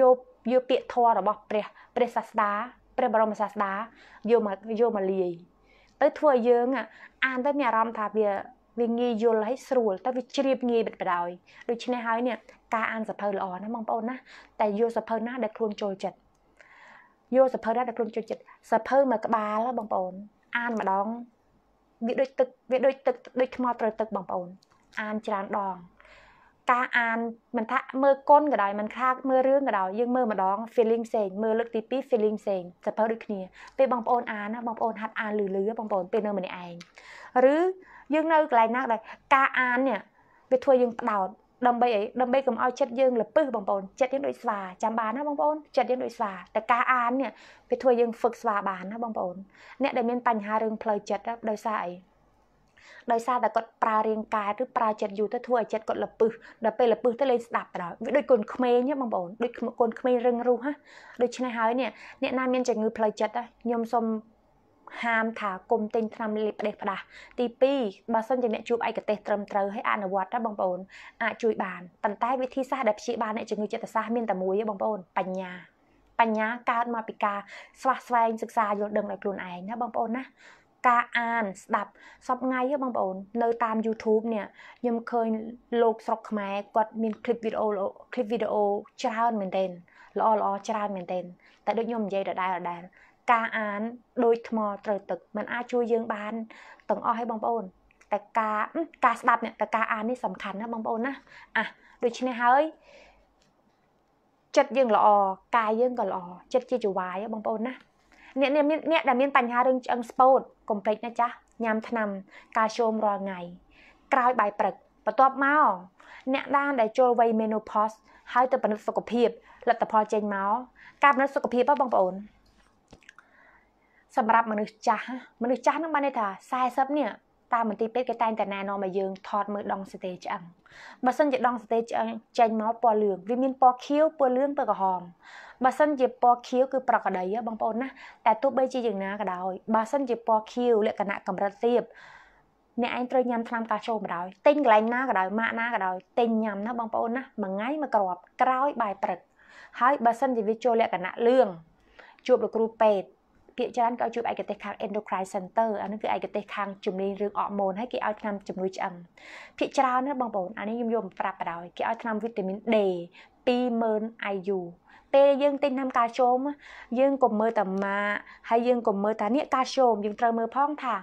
យកយកពាក្យធម៌របស់ព្រះព្រះសាស្តាព្រះបរមសាស្តាយកមកយកមកលាយទៅធ្វើឲ្យយើង អានទៅមានអារម្មណ៍ថាវាវាងាយយល់ហើយស្រួលតែវាជ្រាបងាយបិទបដ ாய் ដូច្នេះហើយនេះការអានសភៅល្អណាបងប្អូនណាតែយកសភៅណាដែលខ្លួនចូលចិត្តយកសភៅណាដែលខ្លួនចូលចិត្តសភៅមួយក្បាលបងប្អូន អានម្ដងវាដូចទឹកវាដូចទឹកដូចថ្មត្រូវទឹកបងប្អូន អានច្រើនដងការអានមិនថាមើលគុនក៏ដោយមិនថាមើលរឿងក៏ដោយយើងមើលម្ដង feeling ផ្សេងមើលលើកទី2 feeling ផ្សេងសភៅដូចគ្នាពេលបងប្អូនអានណាបងប្អូនហាត់អានលឺលឺបងប្អូនពេលនៅម្នាក់ឯងឬយើងនៅកន្លែងណាដែលការអាននេះវាធ្វើយើងផ្ដោតដើម្បីអីដើម្បីកុំឲ្យចិត្តយើងលពឹសបងប្អូនចិត្តយើងដូចស្វាចាំបានណាបងប្អូនចិត្តយើងដូចស្វាតែការអាននេះវាធ្វើយើងហ្វឹកស្វាបានណាបងប្អូនអ្នកដែលមានបញ្ហារឿងផ្លូវចិត្តដោយសារអីដោយសារតែគាត់ប្រើរាងកាយឬប្រើចិត្តយូរទៅធ្វើឲ្យចិត្តគាត់លពឹសដល់ពេលលពឹសទៅលេងស្ដាប់ទៅដល់វាដូចកូនក្មេងហ្នឹងបងប្អូនដូចកូនក្មេងរឹងរូសហ่ะដូច្នេះហើយនេះអ្នកណាមានជំងឺផ្លូវចិត្តខ្ញុំសូមហាមថាគុំទិញថ្នាំលេបផ្ដេសផ្ដាស់ទី2បើសិនជាអ្នកជួបឯកទេសត្រឹមត្រូវហើយអនុវត្តណាបងប្អូនអាចជួយបានប៉ុន្តែវិធីសាស្ត្រដែលព្យាបាលអ្នកជំងឺចិត្តសាស្ត្រមានតែមួយទេបងប្អូនបញ្ញា បញ្ញាកើតមកពីការស្វះស្វែងសិក្សាយល់ដឹងដោយខ្លួនឯងណាបងប្អូនណាការអានស្ដាប់សពថ្ងៃបងប្អូន នៅតាម YouTube នេះខ្ញុំឃើញ លោកស្រុកខ្មែរគាត់មានคลิปវីដេអូคลิปវីដេអូច្រើនមែនទែនល្អល្អច្រើនមែនទែនតែដូចខ្ញុំនិយាយដដែលដដែលការអានដូចថ្មត្រូវទឹកมันអាចជួយយើងបានទាំងអស់ឲ្យបងប្អូនតែការការស្ដាប់អ្នកតែការអាននេះសំខាន់ណាបងប្អូនណាអះដូច្នេះហើយចិត្តយើងល្អកាយយើងក៏ល្អចិត្តជាចវាយបងប្អូនណាអ្នកអ្នកដែលមានបញ្ហារឿងឆ្អឹងស្ពោតកុំភ្លេចណាចាស់ញ៉ាំថ្នាំកាល់ស្យូមរាល់ថ្ងៃក្រោយបាយព្រឹកបន្ទាប់មកអ្នកដានដែលចូលវ័យ menopause ហើយទៅពិនិត្យសុខភាពលទ្ធផលចេញមកការពិនិត្យសុខភាពបងប្អូនសម្រាប់មនុស្សចាស់មនុស្សចាស់នឹងបានន័យថា40នេះតាមមន្ទីរពេទ្យគេតែងតែណែនាំឲ្យយើង ថតមើលដងសតេឆ្អឹងបើសិនជាដងសតេឆ្អឹងចេញមកពណ៌លឿងវាមានពណ៌ខៀវពណ៌លឿងពណ៌ក្រហមបើសិនជាពណ៌ខៀវគឺប្រកដីបងប្អូនណាតែទោះបីជាយ៉ាងណាក៏ដោយបើសិនជាពណ៌ខៀវលក្ខណៈកម្រិតទាបអ្នកឯងត្រូវញ៉ាំថ្នាំកាល់ស្យូមបណ្ដោយទិញកន្លែងណាក៏ដោយម៉ាកណាក៏ដោយទិញញ៉ាំណាបងប្អូនណាមួយថ្ងៃមួយគ្រាប់ក្រោយបាយព្រឹក ហើយបើសិនជាវាចូលលក្ខណៈលឿងជួបលោកគ្រូពេទ្យភាគច្រើនក៏ជួយឯកទេសខាង endocrine center អានោះគឺឯកទេសខាងជំនាញរឿងអរម៉ូនហើយគេឲ្យថ្នាំជំនួយឆ្អឹងភាគច្រើនណាបងប្អូនអានេះខ្ញុំយកមកប្រាប់បណ្ដោយគេឲ្យថ្នាំវីតាមីន D 20000 IU ពេលយើងទិញថ្នាំកាល់ស្យូមយើងកុំមើលតែម៉ាហើយយើងកុំមើលតែនេះកាល់ស្យូមយើងត្រូវមើលផងថា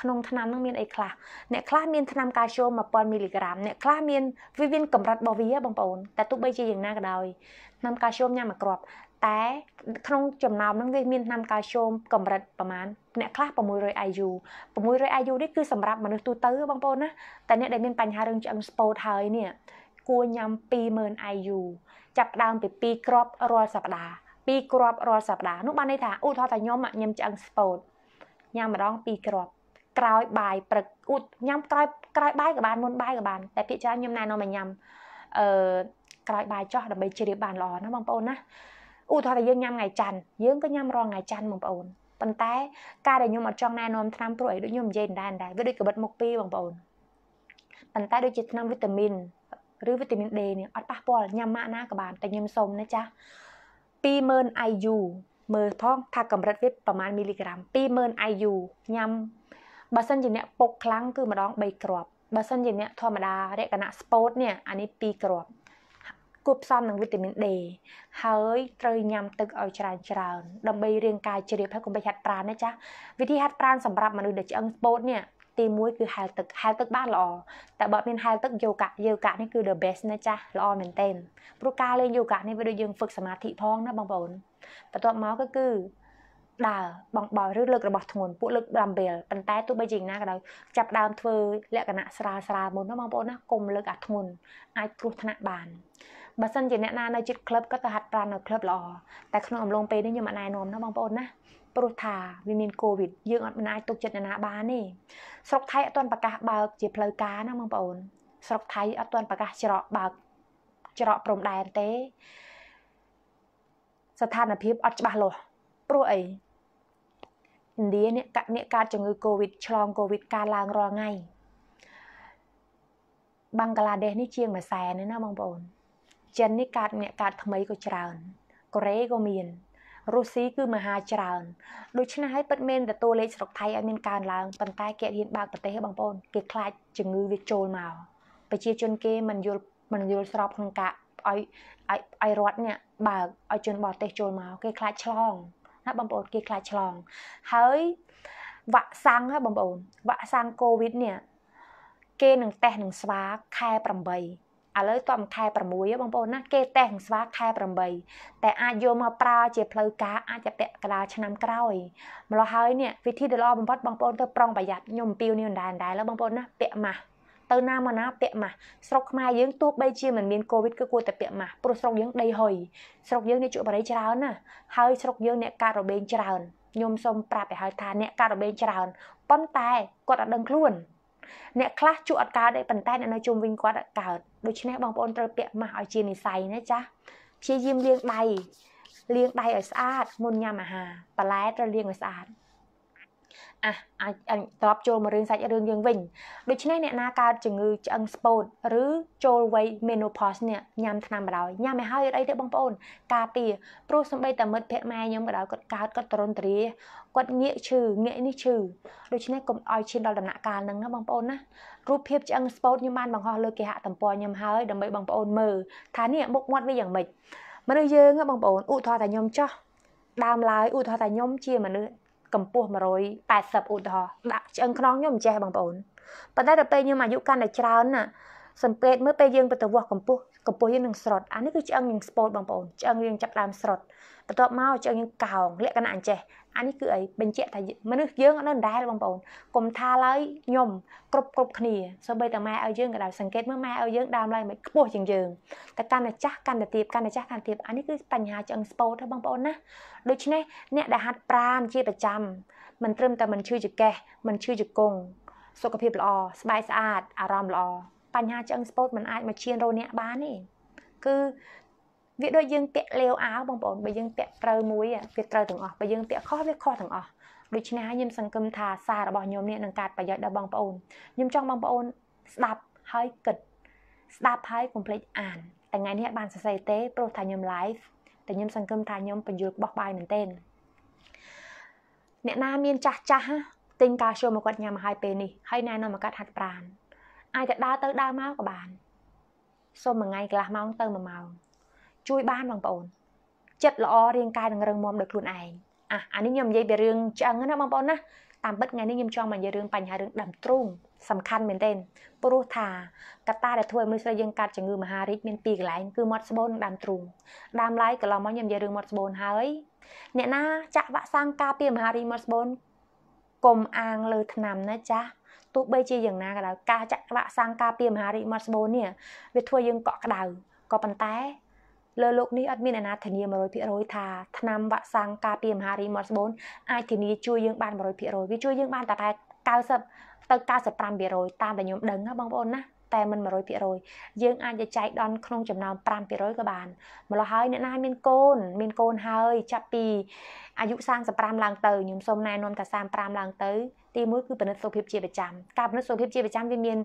ក្នុងថ្នាំនឹងមានអីខ្លះអ្នកខ្លះមានថ្នាំកាល់ស្យូម1000មីលីក្រាមអ្នកខ្លះមានវាមានកម្រិតរបស់វាបងប្អូនតែទោះបីជាយ៉ាងណាក៏ដោយថ្នាំកាល់ស្យូមញ៉ាំមួយគ្រាប់តែក្នុងចំណោមហ្នឹងវាមានថ្នាំកាល់ស្យូមកម្រិតប្រមាណអ្នកខ្លះ 600IU 600 IU នេះគឺសម្រាប់មនុស្សទូទៅបងប្អូនណាតែអ្នកដែលមានបញ្ហារឿងឆ្អឹងស្ពោតហើយនេះគួរញ៉ាំ20000 IU ចាប់ដើមពី2គ្រាប់រាល់សប្តាហ៍2គ្រាប់រាល់សប្តាហ៍នោះបានន័យថាឧទាហរណ៍ថាខ្ញុំញ៉ាំឆ្អឹងស្ពោតញ៉ាំម្ដង2គ្រាប់ក្រោយបាយព្រឹកឧតញ៉ាំក្រោយក្រោយបាយក៏បានមុនបាយក៏បានតែភាគច្រើនខ្ញុំណែនាំឲ្យញ៉ាំអឺក្រោយបាយចោះដើម្បីជ្រាបបានល្អណាបងប្អូនណាឧទាហរណ៍ថាយើងញ៉ាំថ្ងៃច័ន្ទយើងក៏ញ៉ាំរាល់ថ្ងៃច័ន្ទបងប្អូនប៉ុន្តែការដែលខ្ញុំអត់ចង់ណែនាំថ្នាំព្រួយដូចខ្ញុំនិយាយដែរដែរវាដូចកបិតមុខពីរបងប្អូនប៉ុន្តែដូចជាថ្នាំវីតាមីនឬវីតាមីន D នេះអត់ប៉ះពាល់ញ៉ាំម៉ាក់ណាក៏បាន តែខ្ញុំសុំណាចាស់20000 IU មើលផងថាកម្រិតវាប្រហែលមីលីក្រាម20000 IU ញ៉ាំបើសិនជាអ្នកពុកខ្លាំងគឺម្ដង3គ្រាប់បើសិនជាអ្នកធម្មតារកណៈស្ពតនេះអានេះ2គ្រាប់គួបផ្សំនឹងវីតាមីន D ហើយត្រូវញ៉ាំទឹកឲ្យច្រើនច្រើនដើម្បីរាងកាយជ្រាបហើយកុំបីហាត់ប្រាណណាចាវិធីហាត់ប្រាណសម្រាប់មនុស្សដែលឆ្អឹងស្ពោតនេះទី1គឺហែលទឹកហែលទឹកបានល្អតែបើមានហែលទឹកយូហ្គាយូហ្គានេះគឺ the best ណាចាល្អមែនទែនព្រោះការលេងយូហ្គានេះវាដូចយើងហ្វឹកសមាធិផងណាបងប្អូនបន្ទាប់មកគឺដើរបងបោឬលើករបស់ធ្ងន់ពួកលើកដាំបេលប៉ុន្តែទោះបីជាយ៉ាងណាក៏ដោយចាប់ដើមធ្វើលក្ខណៈស្រាលស្រាលមុនណាបងប្អូនណាកុំលើកអាធ្ងន់អាចគ្រោះថ្នាក់បានបើសិនជាអ្នកណានៅជិតក្លឹបគាត់ទៅហាត់ប្រាណនៅក្លឹបល្អតែក្នុងអំឡុងពេលនេះខ្ញុំអត់ណែនាំណាបងប្អូនណាព្រោះថាវាមានកូវីដយើងអត់មិនអាចទុកចិត្តអ្នកណាបានទេស្រុកថៃអត់ទាន់ប្រកាសបើក ជាផ្លូវការណាបងប្អូនស្រុកថៃអត់ទាន់ប្រកាសច្រកបើកច្រកព្រំដែនទេស្ថានភាពអត់ច្បាស់លាស់ព្រោះអីឥណ្ឌាអ្នកកាអ្នកកើតជំងឺកូវីដឆ្លងកូវីដកើតឡើងរាល់ថ្ងៃបង់ក្លាដេសនេះជាងមួយសែនណាបងប្អូនចិននេះកើតអ្នកកើតថ្មីក៏ច្រើនកូរ៉េក៏មានរុស្ស៊ីគឺមហាច្រើនដូច្នេះហើយពិតមែនតួលេខស្រុកថៃឲ្យមានកើនឡើងប៉ុន្តែគេរៀនបើកប្រទេសបងប្អូនគេខ្លាចជំងឺវាចូលមកប្រជាជនគេមិនយល់មិនយល់ស្របក្នុងការឲ្យឲ្យឲ្យរដ្ឋនេះបើកឲ្យជនបរទេសចូលមកគេខ្លាចឆ្លងណាបងប្អូនគេខ្លាចឆ្លង ហើយវ៉ាក់សាំងហ្នឹងបងប្អូនវ៉ាក់សាំងកូវីដនេះគេនឹងតេស្តនឹងស្វាខែ8ឥឡូវតំខែ6បងប្អូនណាគេតេសស្វាខែ8តែអាចយកមកប្រើជាផ្លូវការអាចពាក់កណ្ដាលឆ្នាំក្រោយម្ល៉េះហើយនេះវិធីដែលល្អបំផុតបងប្អូនទៅប្រុងប្រយ័ត្នខ្ញុំពីវនេះដែរដែរបងប្អូនណាពាក់ម៉ាស់ទៅណាមកណាពាក់ម៉ាស់ស្រុកខ្មែរយើងទោះបីជាមិនមានកូវីដគឺគួរតែពាក់ម៉ាស់ព្រោះស្រុកយើងដីហុយស្រុកយើងអ្នកជក់បារីច្រើនណាហើយស្រុកយើងអ្នកកាត់របេងច្រើនខ្ញុំសូមប្រាប់ឲ្យហើយថាអ្នកកាត់របេងច្រើនប៉ុន្តែគាត់អត់ដឹងខ្លួនអ្នកខ្លះជួអត់កើតទេប៉ុន្តែអ្នកនៅជុំវិញគាត់កើតដូច្នេះបងប្អូនត្រូវពាក់ម៉ាស់ឲ្យជានិស័យណាចាព្យាយាមលាងដៃលាងដៃឲ្យស្អាតមុនញ៉ាំអាហារបន្លែត្រូវលាងឲ្យស្អាតអះអាចតបចូលមករឿងសាច់រឿងយើងវិញដូច្នេះអ្នកណាកើតជំងឺឆ្អឹងស្ពោតឬចូលវ័យ menopause នេះញ៉ាំថ្នាំបណ្ដោយញ៉ាំឲ្យហើយអត់អីទេបងប្អូន ការពារព្រោះសំបីតែមិត្តភក្តិម៉ែខ្ញុំក៏ដោយគាត់កើតគាត់ទ្រនទ្រាគាត់ងាកឈឺងាកនេះឈឺដូច្នេះកុំឲ្យឈានដល់ដំណាក់កាលហ្នឹងណាបងប្អូនណារូបភាពឆ្អឹងស្ពោតខ្ញុំបានបង្ហោះលើគេហទំព័រខ្ញុំហើយដើម្បីបងប្អូនមើលថានេះមុខមាត់វាយ៉ាងម៉េចមនុស្សយើងបងប្អូនឧទាហរណ៍ថាខ្ញុំចោះដើមឡើយឧទាហរណ៍ថាខ្ញុំជាមនុស្សកម្ពស់180ឧទាហរណ៍ដាក់ឆ្អឹងខ្នងខ្ញុំមិនចេះបងប្អូនប៉ុន្តែដល់ពេលខ្ញុំអាយុកាន់តែច្រើនណាសង្កេតមើលពេលយើងទៅទៅវាស់កម្ពស់កម្ពស់យើងនឹងស្រុតអានេះគឺឆ្អឹងយើងស្ពោតបងប្អូនឆ្អឹងយើងចាប់ដើមស្រុតបន្ទាប់មកឆ្អឹងយើងកោងលក្ខណៈអញ្ចេះអានេះគឺអីបញ្ជាក់ថាមនុស្សយើងអត់នៅដដែលបងប្អូនកុំថាឡើយខ្ញុំគ្រប់គ្រប់គ្នាសូម្បីតែម៉ែឲ្យយើងក៏ដោយសង្កេតមើលម៉ែឲ្យយើងដើមឡើយមិនខ្ពស់ជាងយើងតែកាន់តែចាស់កាន់តែទៀបកាន់តែចាស់កាន់តែទៀបអានេះគឺបញ្ហាឆ្អឹងស្ពោតបងប្អូនណាដូច្នេះអ្នកដែលហាត់ប្រាណជាប្រចាំមិនត្រឹមតែមិនឈឺចង្កេះមិនឈឺចង្កង់សុខភាពល្អស្បែកស្អាតអារម្មណ៍ល្អបញ្ហាឆ្អឹងស្ពោតមិនអាចមកឈានរោអ្នកបានទេគឺវាដូចយើងពាក់លាវអាវបងប្អូនបើយើងពាក់ត្រូវមួយវាត្រូវទាំងអស់បើយើងពាក់ខុសវាខុសទាំងអស់ដូច្នេះខ្ញុំសង្កឹមថាសាររបស់ខ្ញុំនេះនឹងកាត់ប្រយោជន៍ដល់បងប្អូនខ្ញុំចង់បងប្អូនស្ដាប់ហើយគិតស្ដាប់ហើយកុំភ្លេចអានតែថ្ងៃនេះបានសរសេរទេព្រោះថាខ្ញុំ live តែខ្ញុំសង្កឹមថាខ្ញុំបញ្យល់បោះបាយមែនទែនអ្នកណាមានចាស់ចាស់ទិញកាស្យូមមកគាត់ញ៉ាំឲ្យពេលនេះហើយណែនាំមកកាត់ហាត់ប្រាន អាចតែដើរទៅដើរមកក៏បានសុំមួយថ្ងៃកន្លះម៉ោងទៅមួយម៉ោងជួយបានបងប្អូនចិត្តល្អរាងកាយនឹងរឹងមាំដោយខ្លួនឯងអះអានេះខ្ញុំនិយាយពីរឿងឆ្អឹងណាបងប្អូនណាតាមពិតថ្ងៃនេះខ្ញុំចង់មកនិយាយរឿងបញ្ហារឿងដើមទ្រូង សំខាន់មែនទែនព្រោះថាកត្តាដែលធ្វើឲ្យមនុស្សស្រីយើងកាត់ជំងឺមហារីកមានពីរកន្លែងគឺមាត់ស្បូននិងដើមទ្រូងដើមឡាយកន្លងមកខ្ញុំនិយាយរឿងមាត់ស្បូនហើយ អ្នកណាចាក់វ៉ាក់សាំងការពារមហារីកមាត់ស្បូនកុំអាងលើថ្នាំណាចាស់ទោះបីជាយ៉ាងណាក៏ដោយការចាក់វ៉ាក់សាំងការពារមហារីកមាត់ស្បូននេះវាធ្វើយើងកក់ក្ដៅក៏ប៉ុន្តែលើโลកនេះអត់មានអាណាធានា100%ថាថ្នាំវ៉ាក់សាំងការពារមហារីកមាត់ស្បូនអាចធានាជួយយើងបាន100%វាជួយយើងបានតែតែ90ទៅ95%តាមដែលខ្ញុំដឹងណាបងប្អូនណាតែមិន100%យើងអាចចែកដនក្នុងចំណោម5%ក៏បានម្ល៉េះហើយអ្នកណាមានកូន មានកូនហើយចាប់ពីអាយុ35ឡើងទៅខ្ញុំសូមណែនាំថា35ឡើងទៅទីមួយគឺពិនិត្យសុខភាពជាប្រចាំការពិនិត្យសុខភាពជាប្រចាំវាមាន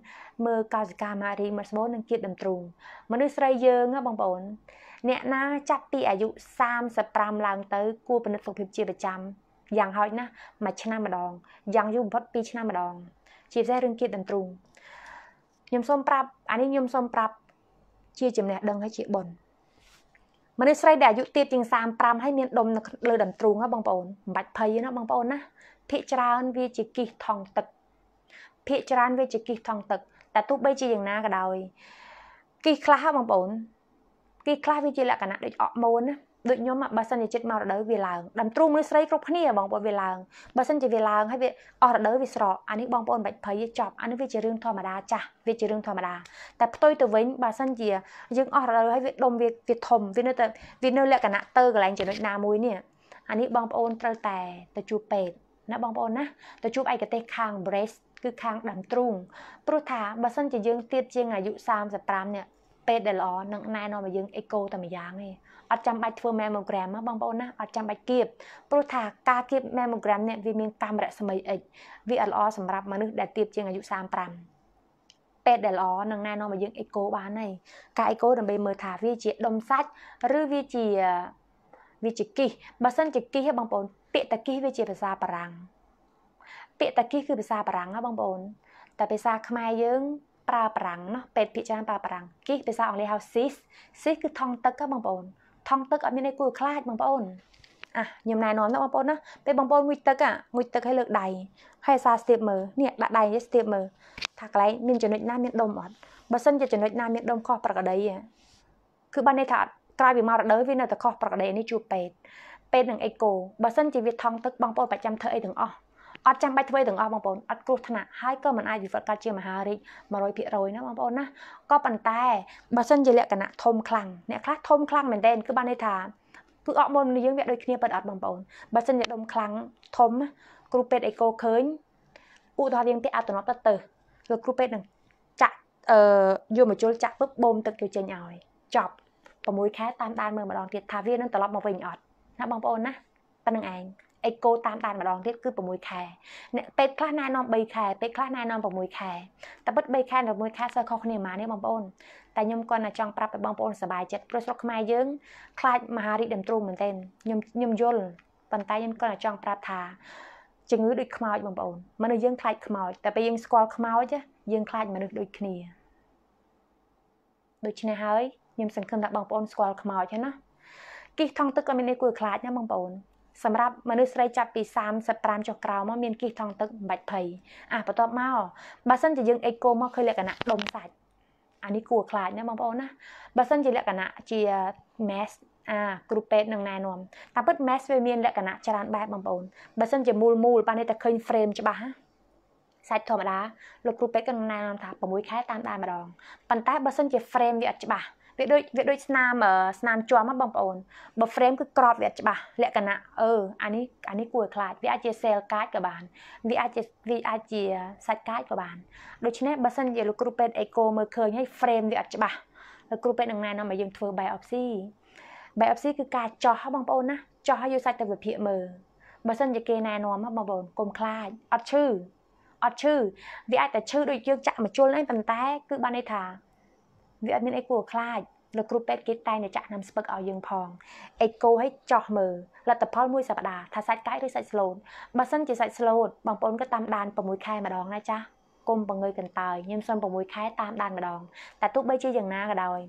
មើលកោសិកាម៉ារីមាត់ស្បូននិងជាតិដើមទ្រូងមនុស្សស្រីយើងបងប្អូនអ្នកណាចាប់ពីអាយុ35ឡើងទៅគួរពិនិត្យសុខភាពជាប្រចាំយ៉ាងហោចណាស់មួយឆ្នាំម្ដងយ៉ាងយូរបំផុត2ឆ្នាំម្ដងជាពិសេសរឿងគៀតតន្ទ្រូងខ្ញុំសូមប្រាប់អានេះខ្ញុំសូមប្រាប់ជាចំណេះដឹងហើយជាបុណ្យមនុស្សស្រីដែលអាយុទាបជាង35ហើយមានដុំនៅលើដន្ទ្រូងហ្នឹងបងប្អូនមិនបាច់ភ័យណាបងប្អូនណាភាកច្រើនវាជាគិះថងទឹកភាកច្រើនវាជាគិះថងទឹកតែទោះបីជាយ៉ាងណាក៏ដោយគិះខ្លះបងប្អូនគេខ្លះវាជាលក្ខណៈដូចអរម៉ូនណាដូចខ្ញុំបើសិនជាចិត្តមករដូវវាឡើងដើមទ្រូងមនុស្សស្រីគ្រប់គ្នាបងប្អូនវាឡើងបើសិនជាវាឡើងហើយវាអស់រដូវវាស្រកអានេះបងប្អូនបាច់ភ័យចប់អានេះវាជារឿងធម្មតាចាស់វាជារឿងធម្មតាតែផ្ទុយទៅវិញបើសិនជាយើងអស់រដូវហើយវាដុំវាវាធំវានៅតែវានៅលក្ខណៈទៅកន្លែងចំណុចណាមួយនេះអានេះបងប្អូនត្រូវតែ ទៅជួបពេទ្យណាបងប្អូនណាទៅជួបឯកទេសខាង breast គឺខាងដើមទ្រូងព្រោះថាបើសិនជាយើងទៀតជាងអាយុ35នេះពេទ្យដែលល្អនឹងណែនាំឲ្យយើង echo តែម្យ៉ាងទេអត់ចាំបាច់ធ្វើ mammogram បងប្អូនណាអត់ចាំបាច់គៀបព្រោះថាការគៀប mammogram នេះវាមានកាំរស្មី X វាអត់ល្អសម្រាប់មនុស្សដែលទាបជាងអាយុ35ពេទ្យដែលល្អនឹងណែនាំឲ្យយើង echo បានហើយការ echo ដើម្បីមើលថាវាជាដុំសាច់ឬវាជាវាជាគិះបើសិនជាគិះបងប្អូនពាក្យតាគិះវាជាភាសាបារាំងពាក្យតាគិះគឺភាសាបារាំងណាបងប្អូន តែភាសាខ្មែរយើងប្រើប្រាំងណោះពេទ្យភាគច្រើនប្រើប្រាំងគីសភាសាអង់គ្លេសហៅ sis sis គឺថងទឹកបងប្អូនថងទឹកអត់មានអីគួរខ្លាចបងប្អូនអាខ្ញុំណែនាំណាបងប្អូនណាពេលបងប្អូនមួយទឹកមួយទឹកឲ្យលើកដៃហើយសារស្ទាបមើលនេះដាក់ដៃឲ្យស្ទាបមើលថាកន្លែងមានចំណុចណាមានដុំអត់បើសិនជាចំណុចណាមានដុំខុសប្រកដីគឺបានន័យថាក្រោយពីមករដូវវានៅតែខុសប្រកដីនេះជួបពេទ្យពេទ្យនឹងអេកូបើសិនជាវាថងទឹកបងប្អូនប្រចាំធ្វើអីទាំងអស់អត់ចាំបាច់ធ្វើទាំងអស់បងប្អូនអត់គ្រោះថ្នាក់ហើយក៏មិនអាចវិវត្តកើតជាមហារាជ100%ណាបងប្អូនណាក៏ប៉ុន្តែបើសិនជាលក្ខណៈធំខ្លាំងអ្នកខ្លះធំខ្លាំងមែនទែនគឺបានន័យថាគឺអកមុនយើងវាដូចគ្នាប៉ិតអត់បងប្អូនបើសិនជាដុំខ្លាំងធំគ្រូពេទ្យអេកូឃើញឧទាហរណ៍យើងទៀតអត្តនប់ទៅទៅលោកគ្រូពេទ្យនឹងចាក់អឺយមជុលចាក់ពឹបបូមទឹកជួយចេញឲ្យចប់6ខែតាមដានមើលម្ដងទៀតថាវានឹងត្រឡប់មកវិញអត់ណាបងប្អូនណាប៉ណ្ណឹងឯងអេកូតាមដានម្ដងទៀតគឺ6ខែអ្នកពេទ្យខ្លះណែនាំ3ខែពេទ្យខ្លះណែនាំ6ខែតែពិត3ខែនិង6ខែសើខុសគ្នាប៉ុន្មានទេបងប្អូនតែខ្ញុំគាត់តែចង់ប្រាប់ឲ្យបងប្អូនសប្បាយចិត្តព្រោះស្រុកខ្មែរយើងខ្លាចមហារីកដើមទ្រូងមែនទែនខ្ញុំខ្ញុំយល់ប៉ុន្តែខ្ញុំគាត់តែចង់ប្រាប់ថាជំងឺដូចខ្មោចបងប្អូនមនុស្សយើងខ្លាចខ្មោចតែពេលយើងស្គាល់ខ្មោចយើងខ្លាចមនុស្សដូចគ្នាដូច្នេះហើយខ្ញុំសង្ឃឹមថាបងប្អូនស្គាល់ខ្មោចហើយណាគិះថងទឹកក៏មានន័យគួរខ្លាចណាបងប្អូនសម្រាប់មនុស្សស្រីចាប់ពី35ចុះក្រោមមកមានគីសថងទឹកមិនបាច់ភ័យអាបន្ទាប់មកបើសិនជាយើងអេកូមកឃើញលក្ខណៈដុំសាច់អានេះគួរខ្លាចណាបងប្អូនណាបើសិនជាលក្ខណៈជា mass អាគ្រូពេទ្យនឹងណែនាំតាមពិត mass វាមានលក្ខណៈច្រើនបែបបងប្អូនបើសិនជាមូលមូលបានតែឃើញ frame ច្បាស់ណាសាច់ធម្មតាលោកគ្រូពេទ្យក៏ណែនាំថា6ខែតាមដែរម្ដងប៉ុន្តែបើសិនជា frame វាអត់ច្បាស់វាដូចវាដូចស្នាម ស្នាមជាំណាបងប្អូនបើ frame គឺក្របវាច្បាស់លក្ខណៈអឺអានេះអានេះគួរឲ្យខ្លាចវាអាចជា cell កាចក៏បានវាអាចជាវាអាចជាសាច់កាចក៏បាន ដូច្នេះបើសិនជាលោកគ្រូពេទ្យ echo មើលឃើញហើយ frame វាអត់ច្បាស់លោកគ្រូពេទ្យនឹងណែនាំឲ្យយើងធ្វើ biopsy biopsy គឺការចោះបងប្អូនណា ចោះឲ្យយកសាច់ទៅវិភាគមើលបើសិនជាគេណែនាំមកបងប្អូនកុំខ្លាចអត់ឈឺអត់ឈឺវាអាចតែឈឺដូចយើងចាក់មជុលឯងប៉ុន្តែគឺបានន័យថាវាអត់មានអីគួរខ្លាចលោកគ្រូពេទ្យគេតែងតែចាក់ថ្នាំស្ពឹកឲ្យយើងផងអេកូឲ្យចោះមើលលទ្ធផលមួយសប្តាហ៍ថាសាច់កាយឬសាច់ស្លូតបើសិនជាសាច់ស្លូតបងប្អូនក៏តាមដាន6ខែម្ដងណាចាស់គុំបងើយកន្តើយខ្ញុំសុំ6ខែតាមដានម្ដងតែទោះបីជាយ៉ាងណាក៏ដោយ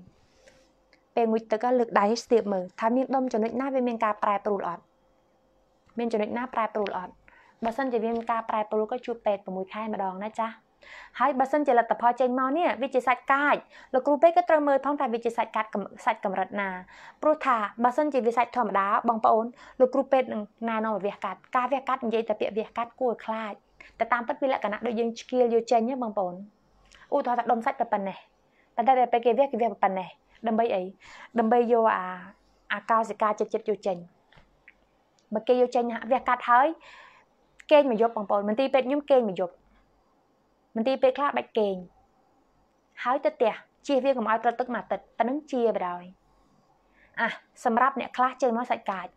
ពេលងុយទឹកលើកដៃស្ទាបមើលថាមានដុំចំណុចណាវាមានការប្រែប្រួលអត់មានចំណុចណាប្រែប្រួលអត់បើសិនជាវាមានការប្រែប្រួលក៏ជួបពេទ្យ6ខែម្ដងណាចាស់ហើយបើសិនជាលទ្ធផលចេញមកនេះវាជាសាច់កាចលោកគ្រូពេទ្យក៏ត្រូវមើលផងថាវាជាសាច់កាច់សាច់កម្រិតណាព្រោះថាបើសិនជាវាសាច់ធម្មតាបងប្អូនលោកគ្រូពេទ្យនឹងណែនាំឲ្យវះកាត់ការវះកាត់និយាយតែពាក្យវះកាត់គួរឲ្យខ្លាចតែតាមពិតវាលក្ខណៈដូចយើងឆ្កៀលយកចេញណាបងប្អូនឧទាហរណ៍ថាដុំសាច់តែប៉ុណ្ណេះប៉ុន្តែពេលគេវះគេវះប៉ុណ្ណេះដើម្បីអីដើម្បីយកអាអាកោសិកាចិត្តចិត្តយកចេញបើគេយកចេញវះកាត់ហើយគេងមកយប់បងប្អូនមន្ទីរពេទ្យខ្ញុំគេងមកយប់មន្ទីរពេទ្យខ្លះបាច់គេងហើយទៅផ្ទះជៀសវាកុំឲ្យប្រទឹកមួយអាទិត្យតែនឹងជាបណ្ដោយអះសម្រាប់អ្នកខ្លះចេញមកសាច់កាច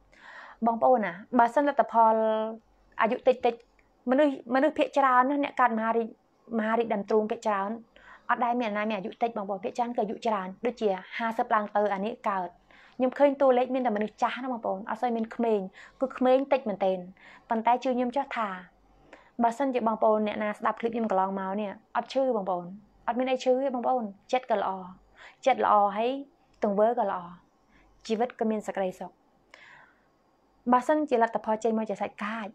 បងប្អូនណាបើសិនលទ្ធផលអាយុតិចតិចមនុស្សមនុស្សភាគច្រើនណាអ្នកកាត់មហារាជមហារាជដើមទ្រូងភាគច្រើនអត់ដែលមានណាមានអាយុតិចបងប្អូនភាគច្រើនក៏អាយុច្រើនដូចជា50ឡើងទៅអានេះកើតខ្ញុំឃើញតួលេខមានតែមនុស្សចាស់ណាបងប្អូនអត់សូវមានក្មេងគឺក្មេងតិចមែនទែនប៉ុន្តែជឿខ្ញុំចោះថាបើសិនជាបងប្អូនអ្នកណាស្ដាប់คลิปខ្ញុំកន្លងមកនេះអត់ឈឺបងប្អូនអត់មានអីឈឺទេបងប្អូនចិត្តក៏ល្អចិត្តល្អហើយទង្វើក៏ល្អជីវិតក៏មានសក្តីសុខបើសិនជាលទ្ធផលចេញមកជាសាច់កាច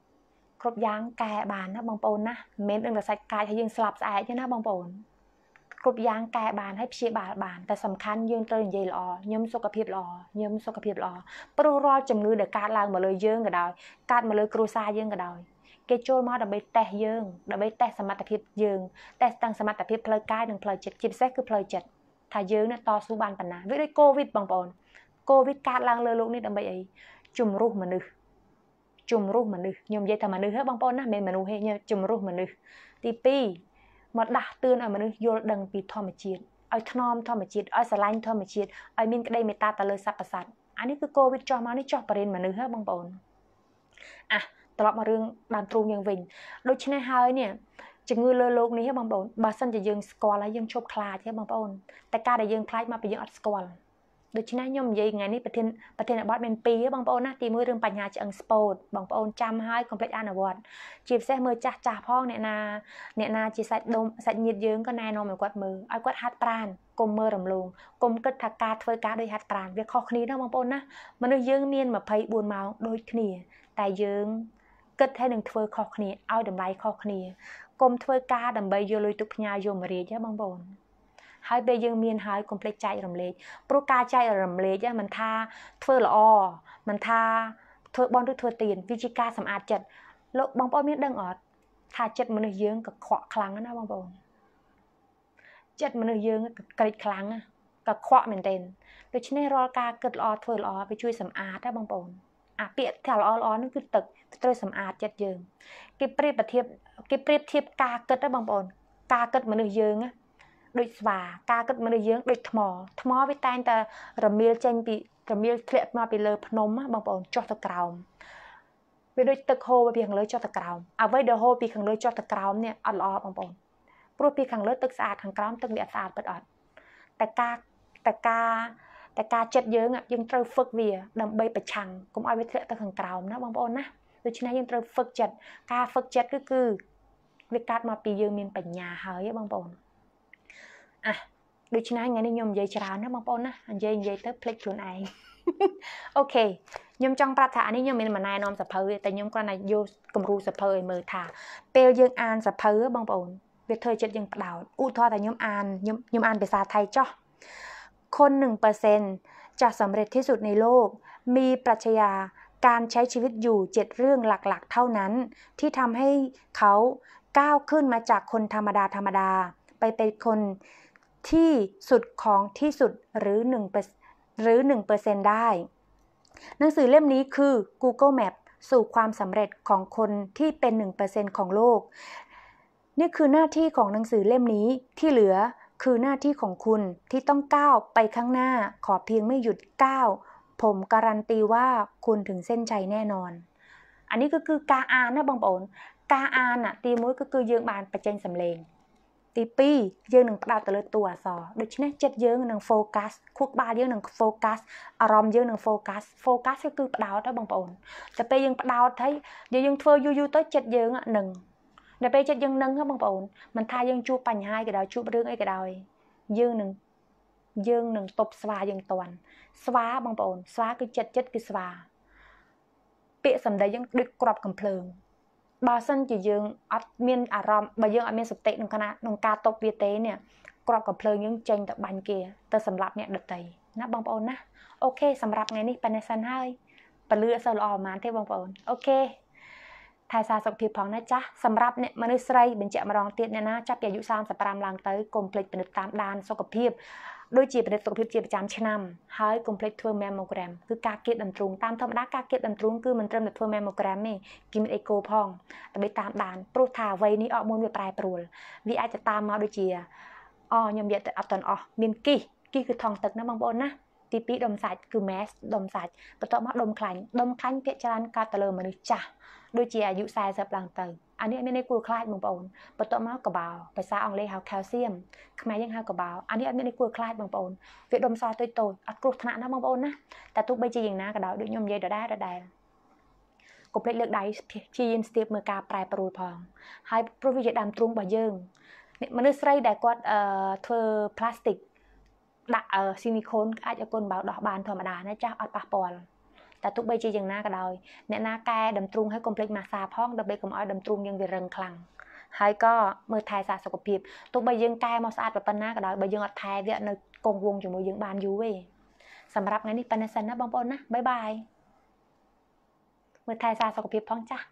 គ្រប់យ៉ាងកែបានណាបងប្អូនណាមិនមែនដឹងតែសាច់កាចហើយយើងស្លាប់ស្អែកទេណាបងប្អូនគ្រប់យ៉ាងកែបានហើយព្យាបាលបានតែសំខាន់យើងត្រូវនិយាយល្អខ្ញុំសុខភាព ល្អខ្ញុំសុខភាពល្អព្រោះរាល់ជំងឺដែលកើតឡើងមកលើយើងក៏ដោយកើតមកលើគ្រួសារយើងក៏ដោយគេចូលមកដើម្បីតេស្តយើងដើម្បីតេស្តសមត្ថភាពយើងតេស្តទាំងសមត្ថភាពផ្លូវកាយនិងផ្លូវចិត្តជាពិសេសគឺផ្លូវចិត្តថាយើងនឹងតស៊ូបានប៉ុណ្ណាវាដូចកូវីដបងប្អូនកូវីដកើតឡើងលើលោកនេះដើម្បីអីជំរុះមនុស្សជំរុះមនុស្សខ្ញុំនិយាយថាមនុស្សហ៎បងប្អូនណាមិនមនុស្សទេខ្ញុំជំរុះមនុស្សទី2មកដាស់តឿនឲ្យមនុស្សយល់ដឹងពីធម្មជាតិឲ្យថ្នមធម្មជាតិឲ្យស្រឡាញ់ធម្មជាតិឲ្យមានក្តីមេត្តាទៅលើសព្វសត្វអានេះគឺកូវីដចោះមកនេះចោះបរិញ្ញាមនុស្សហ៎បងប្អូនអះត្រឡប់មករឿងដើមទ្រូងយើងវិញដូច្នេះហើយនេះជំងឺលើโลกនេះបងប្អូនបើសិនជាយើងស្គាល់ហើយយើងឈប់ខ្លាចទេបងប្អូនតែការដែលយើងខ្លាចមកពីយើងអត់ស្គាល់ដូច្នេះខ្ញុំនិយាយថ្ងៃនេះប្រធានប្រធានបទមាន2បងប្អូនណាទី1រឿងបញ្ញាឆ្អឹងស្ពោតបងប្អូនចាំហើយកុំភ្លេចអនុវត្តជាពិសេសមើលចាស់ចាស់ផងអ្នកណាអ្នកណាជាសាច់ដុំសាច់ញាតិយើងក៏ណែនាំឲ្យគាត់មើលឲ្យគាត់ហាត់ប្រាណកុំមើលរំលងកុំគិតថាការធ្វើការដោយហាត់ប្រាណវាខុសគ្នាណាបងប្អូនណាមនុស្សយើងមាន24ម៉ោងដូចគ្នា តែយើងគិតហើយនឹងធ្វើខុសគ្នាឲ្យតម្លៃខុសគ្នាកុំធ្វើការដើម្បីយកលុយទុកផ្ញើយមរាជហ៎បងប្អូនហើយពេលយើង មាន ហើយកុំភ្លេចចែករំលែកព្រោះការចែករំលែកហ្នឹងមិនថាធ្វើល្អមិនថាធ្វើបន់ឬធ្វើទានវាជាការសម្អាតចិត្តលោកបងប្អូនមានដឹងអត់ថាចិត្តមនុស្សយើងកខ្វក់ខ្លាំងណាបងប្អូនចិត្តមនុស្សយើងក្រេកខ្លាំងណាកខ្វក់មែនទែនដូច្នេះរាល់ការគិតល្អធ្វើល្អវាជួយសម្អាតណាបងប្អូនអាពាក្យថាល្អល្អហ្នឹងគឺទឹកត្រូវសម្អាតចិត្តយើងគេប្រៀបធៀបគេប្រៀបធៀបការគិតហ្នឹងបងប្អូនការគិតមនុស្សយើងណាដូចស្វាការគិតមនុស្សយើងដូចថ្មថ្មវាតែងតែរមៀលចេញពីរមៀលធ្លាក់មកពីលើ ភ្នំបងប្អូនចុះទៅក្រោមវាដូចទឹកហូរពីខាងលើចុះទៅក្រោមអ្វីដែលហូរពីខាងលើចុះទៅក្រោមនេះអត់ល្អបងប្អូនព្រោះពីខាងលើទឹកស្អាតខាងក្រោមទឹកវាអត់ស្អាតពិតអត់តែការតែការតែការចិត្តយើងយើងត្រូវហ្វឹកវាដើម្បីប្រឆាំងកុំឲ្យវាធ្លាក់ទៅខាងក្រោមណាបងប្អូនណាដូច្នេះយើងត្រូវហ្វឹកចិត្តការហ្វឹកចិត្តគឺគឺវាកាត់មកពីយើងមានបញ្ញាហើយបងប្អូនអះដូច្នេះថ្ងៃនេះខ្ញុំនិយាយច្រើនណាបងប្អូនណានិយាយនិយាយទៅភ្លេចខ្លួនឯងអូខេខ្ញុំចង់ប្រាប់ថាអានេះខ្ញុំមានមិនណែនាំសភៅទេតែខ្ញុំគ្រាន់តែយកគំរូសភៅឲ្យមើលថាពេលយើង អានសភៅបងប្អូនវាធ្វើចិត្តយើងផ្ដោតឧទាហរណ៍ថាខ្ញុំអានខ្ញុំខ្ញុំអានភាសាថៃចោះคน 1%จะสำเร็จที่สุดในโลก มีปรัชญาการใช้ชีวิตอยู่ 7 เรื่องหลักๆ เท่านั้น ที่ทำให้เขาก้าวขึ้นมาจากคนธรรมดาธรรมดา ไปเป็นคนที่สุดของที่สุดหรือ1หรือ1%ได้ หนังสือเล่มนี้คือ Google Map สู่ความสำเร็จของคนที่เป็น 1%ของโลก นี่คือหน้าที่ของหนังสือเล่มนี้ที่เหลือคือหน้าที่ของคุณที่ต้องก้าวไปข้างหน้าขอเพียงไม่หยุดก้าวผมการันตีว่าคุณถึงเส้นชัยแน่นอน อันนี้ก็คือกาอานนะบางปอนกาอานอะตีมุ้ยก็คือយើងបានបច្ចេកសសម្លេងទី2យើងនឹងផ្ដោតទៅលើតួអក្សរដូច្នេះចិត្តយើងនឹង focus ខួរក្បាលយើងនឹង focus អារម្មណ៍យើងនឹង focus focus គឺផ្ដោតទៅបងប្អូនតែពេលយើងផ្ដោតហើយយើងធ្វើយូរយូរទៅចិត្តយើងនឹងដល់ពេលចិត្តយើងនឹងហ្នឹងបងប្អូនមិនថាយើងជួបបញ្ហាក៏ដោយជួបរឿងអីក៏ដោយយើងនឹងយើងនឹងតបស្វាយើងតន់ស្វាបងប្អូន ស្វាគឺចិត្តចិត្តគឺស្វា ពាក្យសម្ដីយើងដូចក្របកំភ្លើងបើសិនជាយើងអត់មានអារម្មណ៍បើយើងអត់មានសតិក្នុងការក្នុងការតបវាទេនេះក្របកំភ្លើងយើងចេញទៅបាញ់គេទៅសម្លាប់អ្នកដតីណាបងប្អូនណាអូខេសម្រាប់ថ្ងៃនេះប៉ណ្ណេះសិនហើយពលឺអសូវល្អប៉ុន្មានទេបងប្អូនអូខេថែសារសុខភាពផងណាចាស់សម្រាប់អ្នកមនុស្សស្រីបញ្ជាក់ម្ដងទៀតអ្នកណាចាប់ពីអាយុ35ឡើងទៅកុំភ្លេចពិនិត្យតាមដានសុខភាពដូចជាពិនិត្យសុខភាពជាប្រចាំឆ្នាំហើយកុំភ្លេចធ្វើ mammogram គឺការគៀតដន្ទ្រូងតាមធម្មតាការគៀតដន្ទ្រូងគឺមិនត្រឹមតែធ្វើ mammogram ទេគេមាន echo ផងដើម្បីតាមដានព្រោះថាអ្វីនេះអរមុនវាប្រែប្រួលវាអាចទៅតាមមកដូចជាអខ្ញុំយកទៅអត់តន់អស់មានគីសគីសគឺថងទឹកណាបងប្អូនណាទី2ដុំសាច់គឺ mass ដុំសាច់បន្ទាប់មកដុំខ្លាញ់ដុំខ្លាញ់ភាគច្រើនកើតទៅលើមនុស្សចាស់ដូចជាអាយុ40ឡើងទៅអានេះមានន័យគួរខ្លាចបងប្អូនបន្ទាប់មកកបោភាសាអង់គ្លេសហៅ calcium ខ្មែរយើងហៅកបោអានេះអត់មានន័យគួរខ្លាចបងប្អូនវាដុំសល់តូចតូចអត់គ្រោះថ្នាក់ណាបងប្អូនណាតែទោះបីជាយ៉ាងណាក៏ដោយដូចខ្ញុំនិយាយដដែលដដែលកុំភ្លេចលើកដៃព្យាយាមស្ទាបមើលការប្រែប្រួលផងហើយព្រោះវាជាដើមទ្រូងរបស់យើងមនុស្សស្រីដែលគាត់ធ្វើ plastic ដាក់ស៊ីនីខូនអាចឲ្យកូនបោដោះបានធម្មតាណាចាស់អត់ប៉ះពាល់តែទោះបីជាយ៉ាងណាក៏ដោយអ្នកណាកែដំទ្រូងឲ្យកុំភ្លេចម៉ាសាផងដើម្បីកុំឲ្យដំទ្រូងយើងវារឹងខ្លាំងហើយក៏មើលថែសារសុខភាពទោះបីយើងកែមកស្អាតប៉ុណ្ណាក៏ដោយបើយើងអត់ថែ វានៅគង់វងជាមួយយើងបានយូរទេសម្រាប់ថ្ងៃនេះប៉ុណ្ណេះសិនណាបងប្អូនណាបាយបាយមើលថែសារសុខភាពផងចាស់